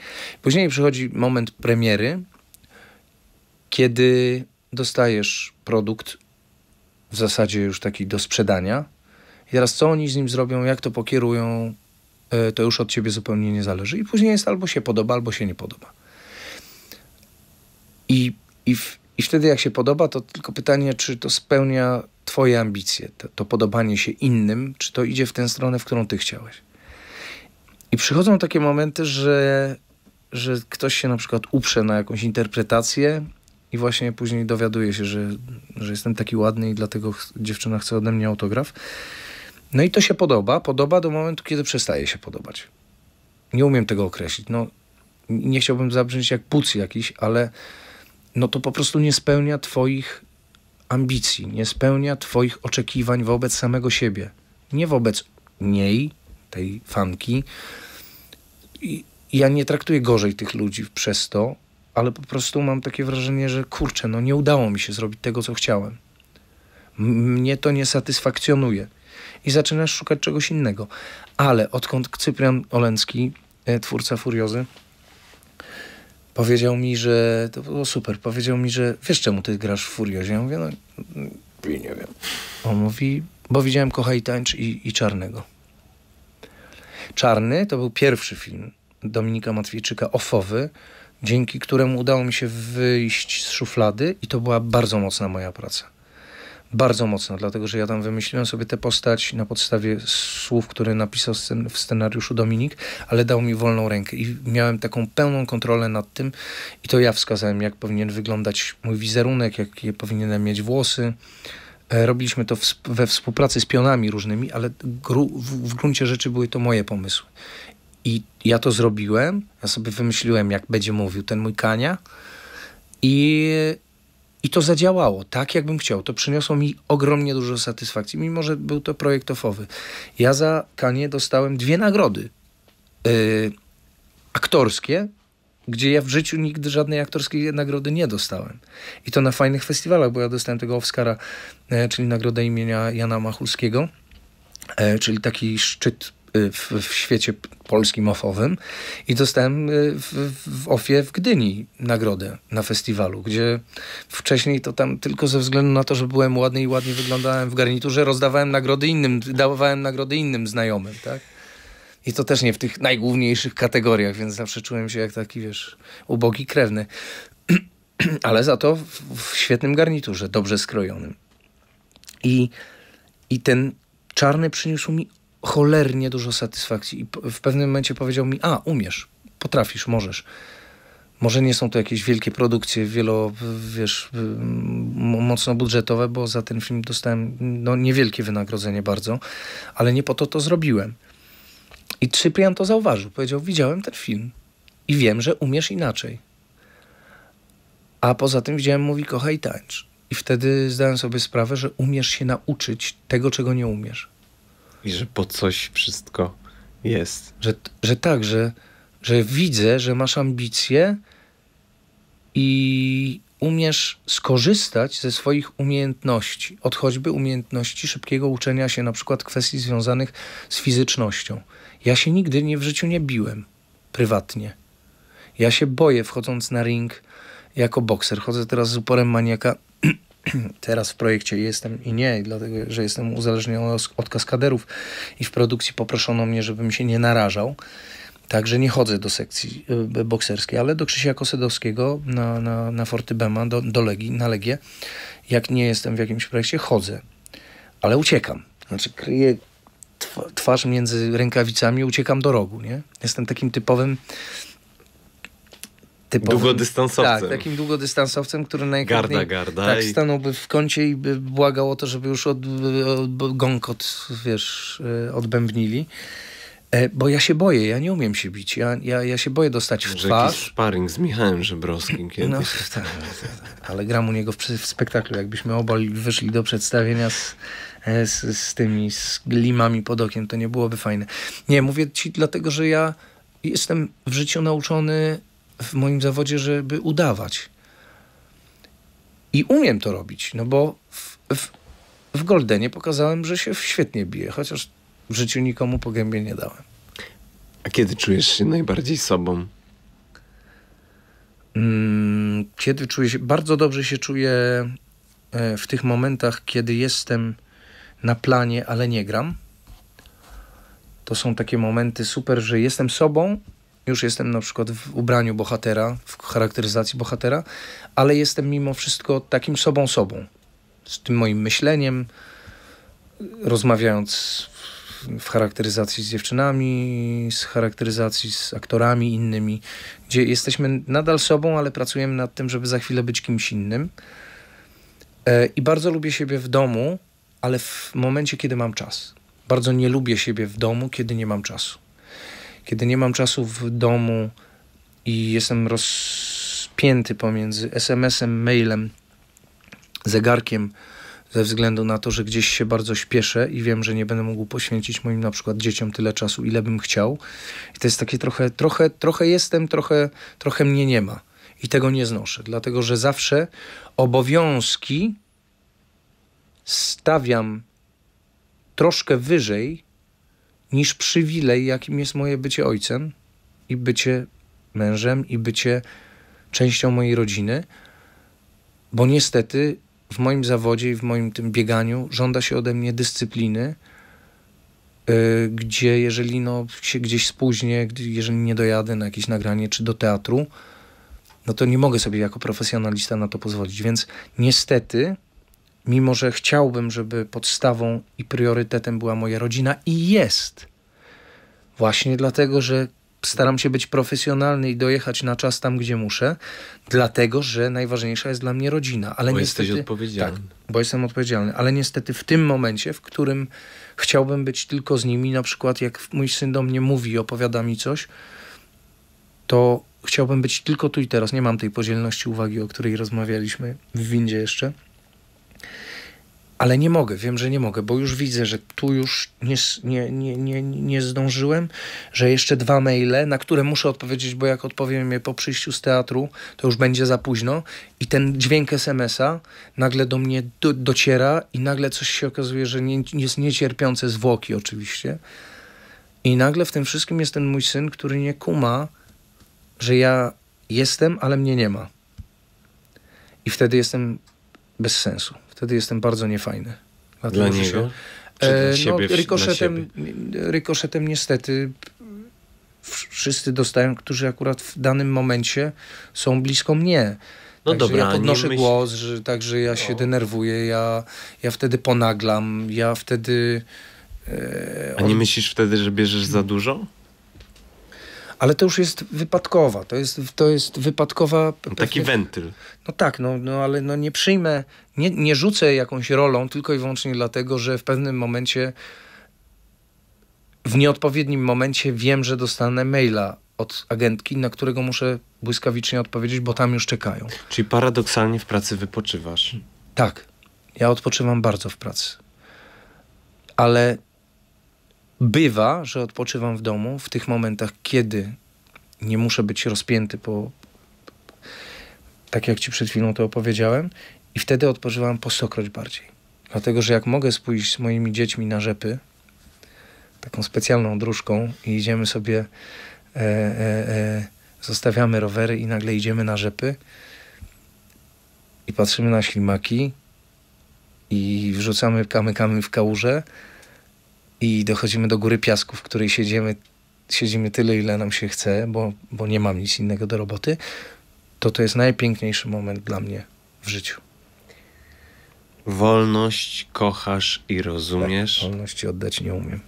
Później przychodzi moment premiery, kiedy dostajesz produkt, w zasadzie już taki do sprzedania, i teraz co oni z nim zrobią, jak to pokierują, e, to już od ciebie zupełnie nie zależy. I później jest albo się podoba, albo się nie podoba. I, i, w, i wtedy, jak się podoba, to tylko pytanie, czy to spełnia Twoje ambicje, to, to podobanie się innym, czy to idzie w tę stronę, w którą Ty chciałeś. I przychodzą takie momenty, że, że ktoś się na przykład uprze na jakąś interpretację, i właśnie później dowiaduje się, że, że jestem taki ładny i dlatego ch dziewczyna chce ode mnie autograf. No i to się podoba, podoba do momentu, kiedy przestaje się podobać. Nie umiem tego określić. No, nie chciałbym zabrzmieć jak puc jakiś, ale no to po prostu nie spełnia twoich ambicji, nie spełnia twoich oczekiwań wobec samego siebie. Nie wobec niej, tej fanki. I ja nie traktuję gorzej tych ludzi przez to, ale po prostu mam takie wrażenie, że kurczę, no nie udało mi się zrobić tego, co chciałem. Mnie to nie satysfakcjonuje. I zaczynasz szukać czegoś innego. Ale odkąd Cyprian Oleński, e, twórca Furiozy, powiedział mi, że to było super, powiedział mi, że wiesz czemu ty grasz w Furiozie? Ja mówię, no mm, i nie wiem. On mówi, bo widziałem Kochaj Tańcz i, i Czarnego. Czarny to był pierwszy film Dominika Matwiejczyka, ofowy, dzięki któremu udało mi się wyjść z szuflady i to była bardzo mocna moja praca. Bardzo mocna, dlatego że ja tam wymyśliłem sobie tę postać na podstawie słów, które napisał scen w scenariuszu Dominik, ale dał mi wolną rękę i miałem taką pełną kontrolę nad tym i to ja wskazałem, jak powinien wyglądać mój wizerunek, jakie powinienem mieć włosy. E, robiliśmy to we współpracy z pionami różnymi, ale w gruncie rzeczy były to moje pomysły. I ja to zrobiłem. Ja sobie wymyśliłem, jak będzie mówił ten mój kania. I, i to zadziałało tak, jakbym chciał. To przyniosło mi ogromnie dużo satysfakcji, mimo że był to projekt ofowy. Ja za kanie dostałem dwie nagrody yy, aktorskie, gdzie ja w życiu nigdy żadnej aktorskiej nagrody nie dostałem. I to na fajnych festiwalach, bo ja dostałem tego Oscara, e, czyli nagrodę imienia Jana Machulskiego, e, czyli taki szczyt Y, w, w świecie polskim ofowym i dostałem y, w, w Ofie w Gdyni nagrodę na festiwalu, gdzie wcześniej to tam tylko ze względu na to, że byłem ładny i ładnie wyglądałem w garniturze, rozdawałem nagrody innym, dawałem nagrody innym znajomym, tak? I to też nie w tych najgłówniejszych kategoriach, więc zawsze czułem się jak taki, wiesz, ubogi krewny. Ale za to w, w świetnym garniturze, dobrze skrojonym. I, i ten czarny przyniósł mi cholernie dużo satysfakcji. I w pewnym momencie powiedział mi: A, umiesz, potrafisz, możesz. Może nie są to jakieś wielkie produkcje, wielo, wiesz, mocno budżetowe, bo za ten film dostałem no, niewielkie wynagrodzenie bardzo, ale nie po to to zrobiłem. I Cyprian to zauważył. Powiedział: Widziałem ten film i wiem, że umiesz inaczej. A poza tym widziałem, mówi, kochaj, tańcz. I wtedy zdałem sobie sprawę, że umiesz się nauczyć tego, czego nie umiesz i że po coś wszystko jest. Że, że tak, że, że widzę, że masz ambicje i umiesz skorzystać ze swoich umiejętności, od choćby umiejętności szybkiego uczenia się, na przykład kwestii związanych z fizycznością. Ja się nigdy nie w życiu nie biłem prywatnie. Ja się boję wchodząc na ring jako bokser. Chodzę teraz z uporem maniaka teraz w projekcie jestem i nie, dlatego że jestem uzależniony od kaskaderów i w produkcji poproszono mnie, żebym się nie narażał. Także nie chodzę do sekcji y, y, bokserskiej, ale do Krzysia Kosedowskiego na, na, na Bema do, do Legii, na Legię. Jak nie jestem w jakimś projekcie, chodzę, ale uciekam. Znaczy kryję twarz między rękawicami, uciekam do rogu, nie? Jestem takim typowym typowym... Długodystansowcem. Tak, takim długodystansowcem, który najchętniej garda, garda tak, i... stanąłby w kącie i by błagał o to, żeby już od, od, gąkot, wiesz, e, odbębnili. E, bo ja się boję, ja nie umiem się bić. Ja, ja, ja się boję dostać w twarz. sparring z Michałem Żebrowskim no, kiedyś. No, tak, ale gram u niego w, w spektaklu. Jakbyśmy obaj wyszli do przedstawienia z, e, z, z tymi z glimami pod okiem, to nie byłoby fajne. Nie, mówię ci dlatego, że ja jestem w życiu nauczony w moim zawodzie, żeby udawać. I umiem to robić, no bo w, w, w Goldenie pokazałem, że się świetnie bije, chociaż w życiu nikomu po gębie nie dałem. A kiedy czujesz się najbardziej sobą? Mm, kiedy czuję się, bardzo dobrze się czuję e, w tych momentach, kiedy jestem na planie, ale nie gram. To są takie momenty super, że jestem sobą, już jestem na przykład w ubraniu bohatera, w charakteryzacji bohatera, ale jestem mimo wszystko takim sobą sobą. Z tym moim myśleniem, rozmawiając w charakteryzacji z dziewczynami, z charakteryzacji z aktorami innymi, gdzie jesteśmy nadal sobą, ale pracujemy nad tym, żeby za chwilę być kimś innym. E, I bardzo lubię siebie w domu, ale w momencie, kiedy mam czas. Bardzo nie lubię siebie w domu, kiedy nie mam czasu. Kiedy nie mam czasu w domu i jestem rozpięty pomiędzy SMS-em, mailem, zegarkiem, ze względu na to, że gdzieś się bardzo śpieszę i wiem, że nie będę mógł poświęcić moim na przykład dzieciom tyle czasu, ile bym chciał. I to jest takie trochę, trochę, trochę jestem, trochę, trochę mnie nie ma. I tego nie znoszę, dlatego że zawsze obowiązki stawiam troszkę wyżej niż przywilej, jakim jest moje bycie ojcem i bycie mężem i bycie częścią mojej rodziny, bo niestety w moim zawodzie i w moim tym bieganiu żąda się ode mnie dyscypliny, yy, gdzie jeżeli no, się gdzieś spóźnię, jeżeli nie dojadę na jakieś nagranie czy do teatru, no to nie mogę sobie jako profesjonalista na to pozwolić. Więc niestety mimo że chciałbym, żeby podstawą i priorytetem była moja rodzina i jest. Właśnie dlatego, że staram się być profesjonalny i dojechać na czas tam, gdzie muszę, dlatego, że najważniejsza jest dla mnie rodzina. Ale bo niestety, jesteś odpowiedzialny. Tak, bo jestem odpowiedzialny, ale niestety w tym momencie, w którym chciałbym być tylko z nimi, na przykład jak mój syn do mnie mówi, opowiada mi coś, to chciałbym być tylko tu i teraz. Nie mam tej podzielności uwagi, o której rozmawialiśmy w windzie jeszcze ale nie mogę, wiem, że nie mogę, bo już widzę, że tu już nie, nie, nie, nie, nie zdążyłem, że jeszcze dwa maile, na które muszę odpowiedzieć, bo jak odpowiem je po przyjściu z teatru, to już będzie za późno i ten dźwięk SMS-a nagle do mnie do, dociera i nagle coś się okazuje, że nie, jest niecierpiące zwłoki oczywiście i nagle w tym wszystkim jest ten mój syn, który nie kuma, że ja jestem, ale mnie nie ma. I wtedy jestem bez sensu wtedy jestem bardzo niefajny. Dlatego, Dla niego? E, no, rykoszetem, rykoszetem niestety wszyscy dostają, którzy akurat w danym momencie są blisko mnie. No także dobra, ja podnoszę myśl... głos, że, także ja się denerwuję, ja, ja wtedy ponaglam, ja wtedy... E, on... A nie myślisz wtedy, że bierzesz za dużo? Ale to już jest wypadkowa, to jest, to jest wypadkowa... No taki wentyl. No tak, no, no ale no nie przyjmę, nie, nie rzucę jakąś rolą tylko i wyłącznie dlatego, że w pewnym momencie, w nieodpowiednim momencie wiem, że dostanę maila od agentki, na którego muszę błyskawicznie odpowiedzieć, bo tam już czekają. Czyli paradoksalnie w pracy wypoczywasz. Tak, ja odpoczywam bardzo w pracy. Ale bywa, że odpoczywam w domu w tych momentach, kiedy nie muszę być rozpięty po tak jak ci przed chwilą to opowiedziałem i wtedy odpoczywam po stokroć bardziej. Dlatego, że jak mogę spójść z moimi dziećmi na rzepy, taką specjalną dróżką i idziemy sobie, e, e, e, zostawiamy rowery i nagle idziemy na rzepy i patrzymy na ślimaki i wrzucamy kamykamy w kałuże, i dochodzimy do góry piasku, w której siedzimy, siedzimy tyle, ile nam się chce, bo, bo nie mam nic innego do roboty, to to jest najpiękniejszy moment dla mnie w życiu. Wolność kochasz i rozumiesz. Tak, wolności oddać nie umiem.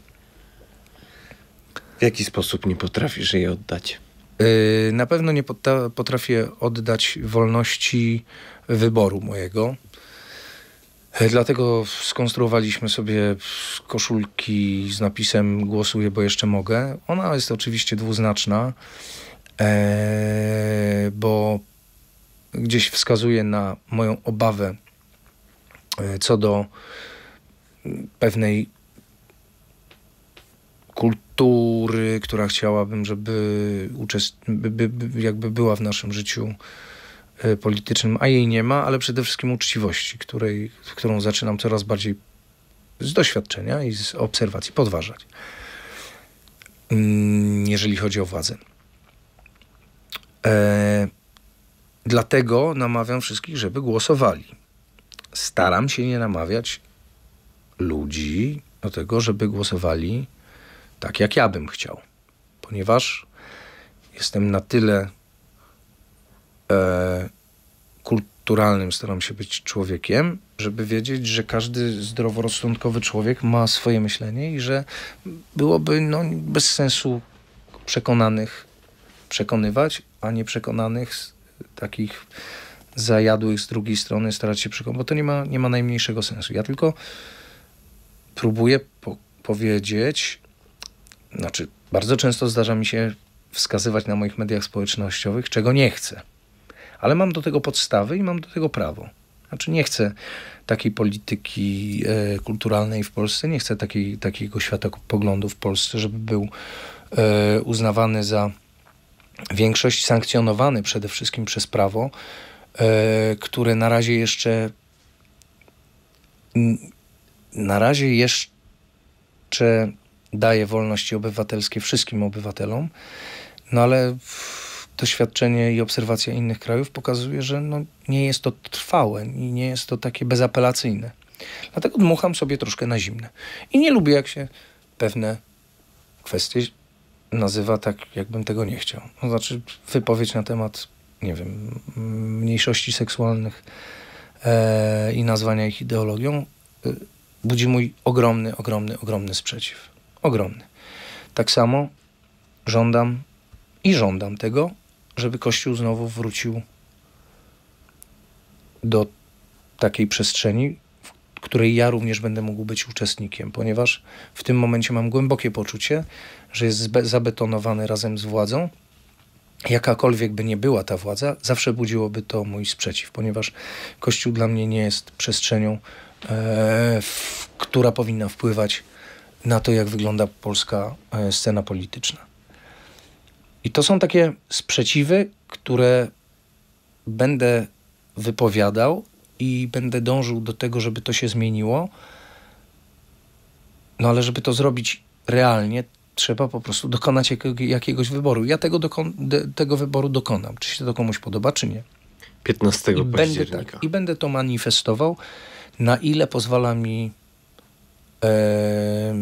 W jaki sposób nie potrafisz jej oddać? Yy, na pewno nie potrafię oddać wolności wyboru mojego. E, dlatego skonstruowaliśmy sobie koszulki z napisem Głosuję, bo jeszcze mogę. Ona jest oczywiście dwuznaczna, e, bo gdzieś wskazuje na moją obawę e, co do pewnej kultury, która chciałabym, żeby uczest- by, by, jakby była w naszym życiu E, politycznym, a jej nie ma, ale przede wszystkim uczciwości, której, którą zaczynam coraz bardziej z doświadczenia i z obserwacji podważać, mm, jeżeli chodzi o władzę. E, dlatego namawiam wszystkich, żeby głosowali. Staram się nie namawiać ludzi do tego, żeby głosowali tak, jak ja bym chciał, ponieważ jestem na tyle e, kulturalnym staram się być człowiekiem, żeby wiedzieć, że każdy zdroworozsądkowy człowiek ma swoje myślenie i że byłoby no, bez sensu przekonanych przekonywać, a nie przekonanych takich zajadłych z drugiej strony starać się przekonać, bo to nie ma, nie ma najmniejszego sensu. Ja tylko próbuję po powiedzieć, znaczy bardzo często zdarza mi się wskazywać na moich mediach społecznościowych, czego nie chcę ale mam do tego podstawy i mam do tego prawo. Znaczy nie chcę takiej polityki e, kulturalnej w Polsce, nie chcę takiej, takiego poglądów w Polsce, żeby był e, uznawany za większość, sankcjonowany przede wszystkim przez prawo, e, które na razie jeszcze na razie jeszcze daje wolności obywatelskie wszystkim obywatelom, no ale w, doświadczenie i obserwacja innych krajów pokazuje, że no, nie jest to trwałe i nie jest to takie bezapelacyjne. Dlatego dmucham sobie troszkę na zimne. I nie lubię, jak się pewne kwestie nazywa tak, jakbym tego nie chciał. To znaczy wypowiedź na temat, nie wiem, mniejszości seksualnych e, i nazwania ich ideologią e, budzi mój ogromny, ogromny, ogromny sprzeciw. Ogromny. Tak samo żądam i żądam tego żeby Kościół znowu wrócił do takiej przestrzeni, w której ja również będę mógł być uczestnikiem, ponieważ w tym momencie mam głębokie poczucie, że jest zabetonowany razem z władzą. Jakakolwiek by nie była ta władza, zawsze budziłoby to mój sprzeciw, ponieważ Kościół dla mnie nie jest przestrzenią, e, w, która powinna wpływać na to, jak wygląda polska e, scena polityczna. I to są takie sprzeciwy, które będę wypowiadał i będę dążył do tego, żeby to się zmieniło. No ale żeby to zrobić realnie, trzeba po prostu dokonać jakiegoś wyboru. Ja tego, tego wyboru dokonam, czy się to komuś podoba, czy nie. 15 I października. Będę, tak, I będę to manifestował, na ile pozwala mi e,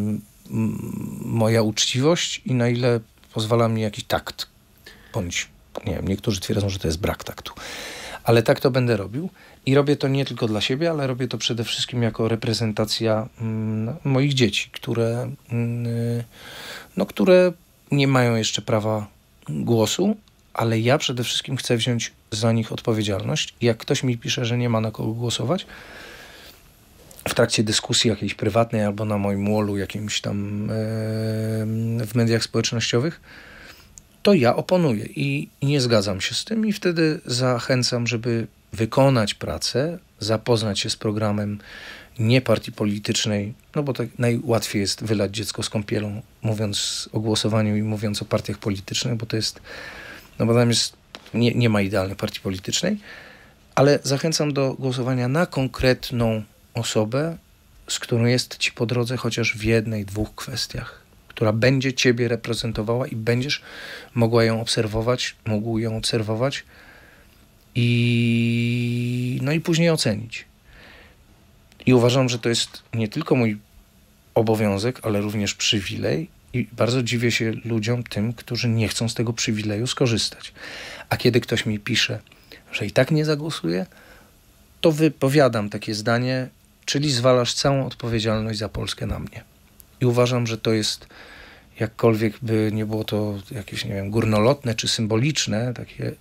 moja uczciwość i na ile pozwala mi jakiś takt. Bądź, nie wiem, niektórzy twierdzą, że to jest brak taktu. Ale tak to będę robił i robię to nie tylko dla siebie, ale robię to przede wszystkim jako reprezentacja mm, moich dzieci, które, mm, y, no, które nie mają jeszcze prawa głosu, ale ja przede wszystkim chcę wziąć za nich odpowiedzialność. Jak ktoś mi pisze, że nie ma na kogo głosować, w trakcie dyskusji jakiejś prywatnej albo na moim wallu jakimś tam w mediach społecznościowych, to ja oponuję i nie zgadzam się z tym i wtedy zachęcam, żeby wykonać pracę, zapoznać się z programem nie partii politycznej, no bo tak najłatwiej jest wylać dziecko z kąpielą, mówiąc o głosowaniu i mówiąc o partiach politycznych, bo to jest, no bo tam jest, nie, nie ma idealnej partii politycznej, ale zachęcam do głosowania na konkretną osobę, z którą jest ci po drodze chociaż w jednej, dwóch kwestiach, która będzie ciebie reprezentowała i będziesz mogła ją obserwować, mógł ją obserwować i no i później ocenić. I uważam, że to jest nie tylko mój obowiązek, ale również przywilej i bardzo dziwię się ludziom tym, którzy nie chcą z tego przywileju skorzystać. A kiedy ktoś mi pisze, że i tak nie zagłosuje, to wypowiadam takie zdanie czyli zwalasz całą odpowiedzialność za Polskę na mnie. I uważam, że to jest jakkolwiek by nie było to jakieś, nie wiem, górnolotne czy symboliczne, takie,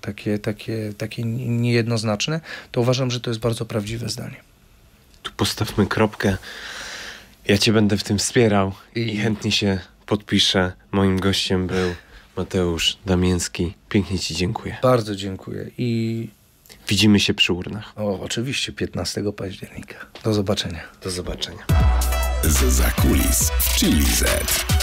takie, takie, takie niejednoznaczne, to uważam, że to jest bardzo prawdziwe zdanie. Tu postawmy kropkę. Ja cię będę w tym wspierał i, i chętnie się podpiszę. Moim gościem był Mateusz Damiński. Pięknie ci dziękuję. Bardzo dziękuję i Widzimy się przy urnach. O, oczywiście, 15 października. Do zobaczenia. Do zobaczenia. Z zakulis czyli Chili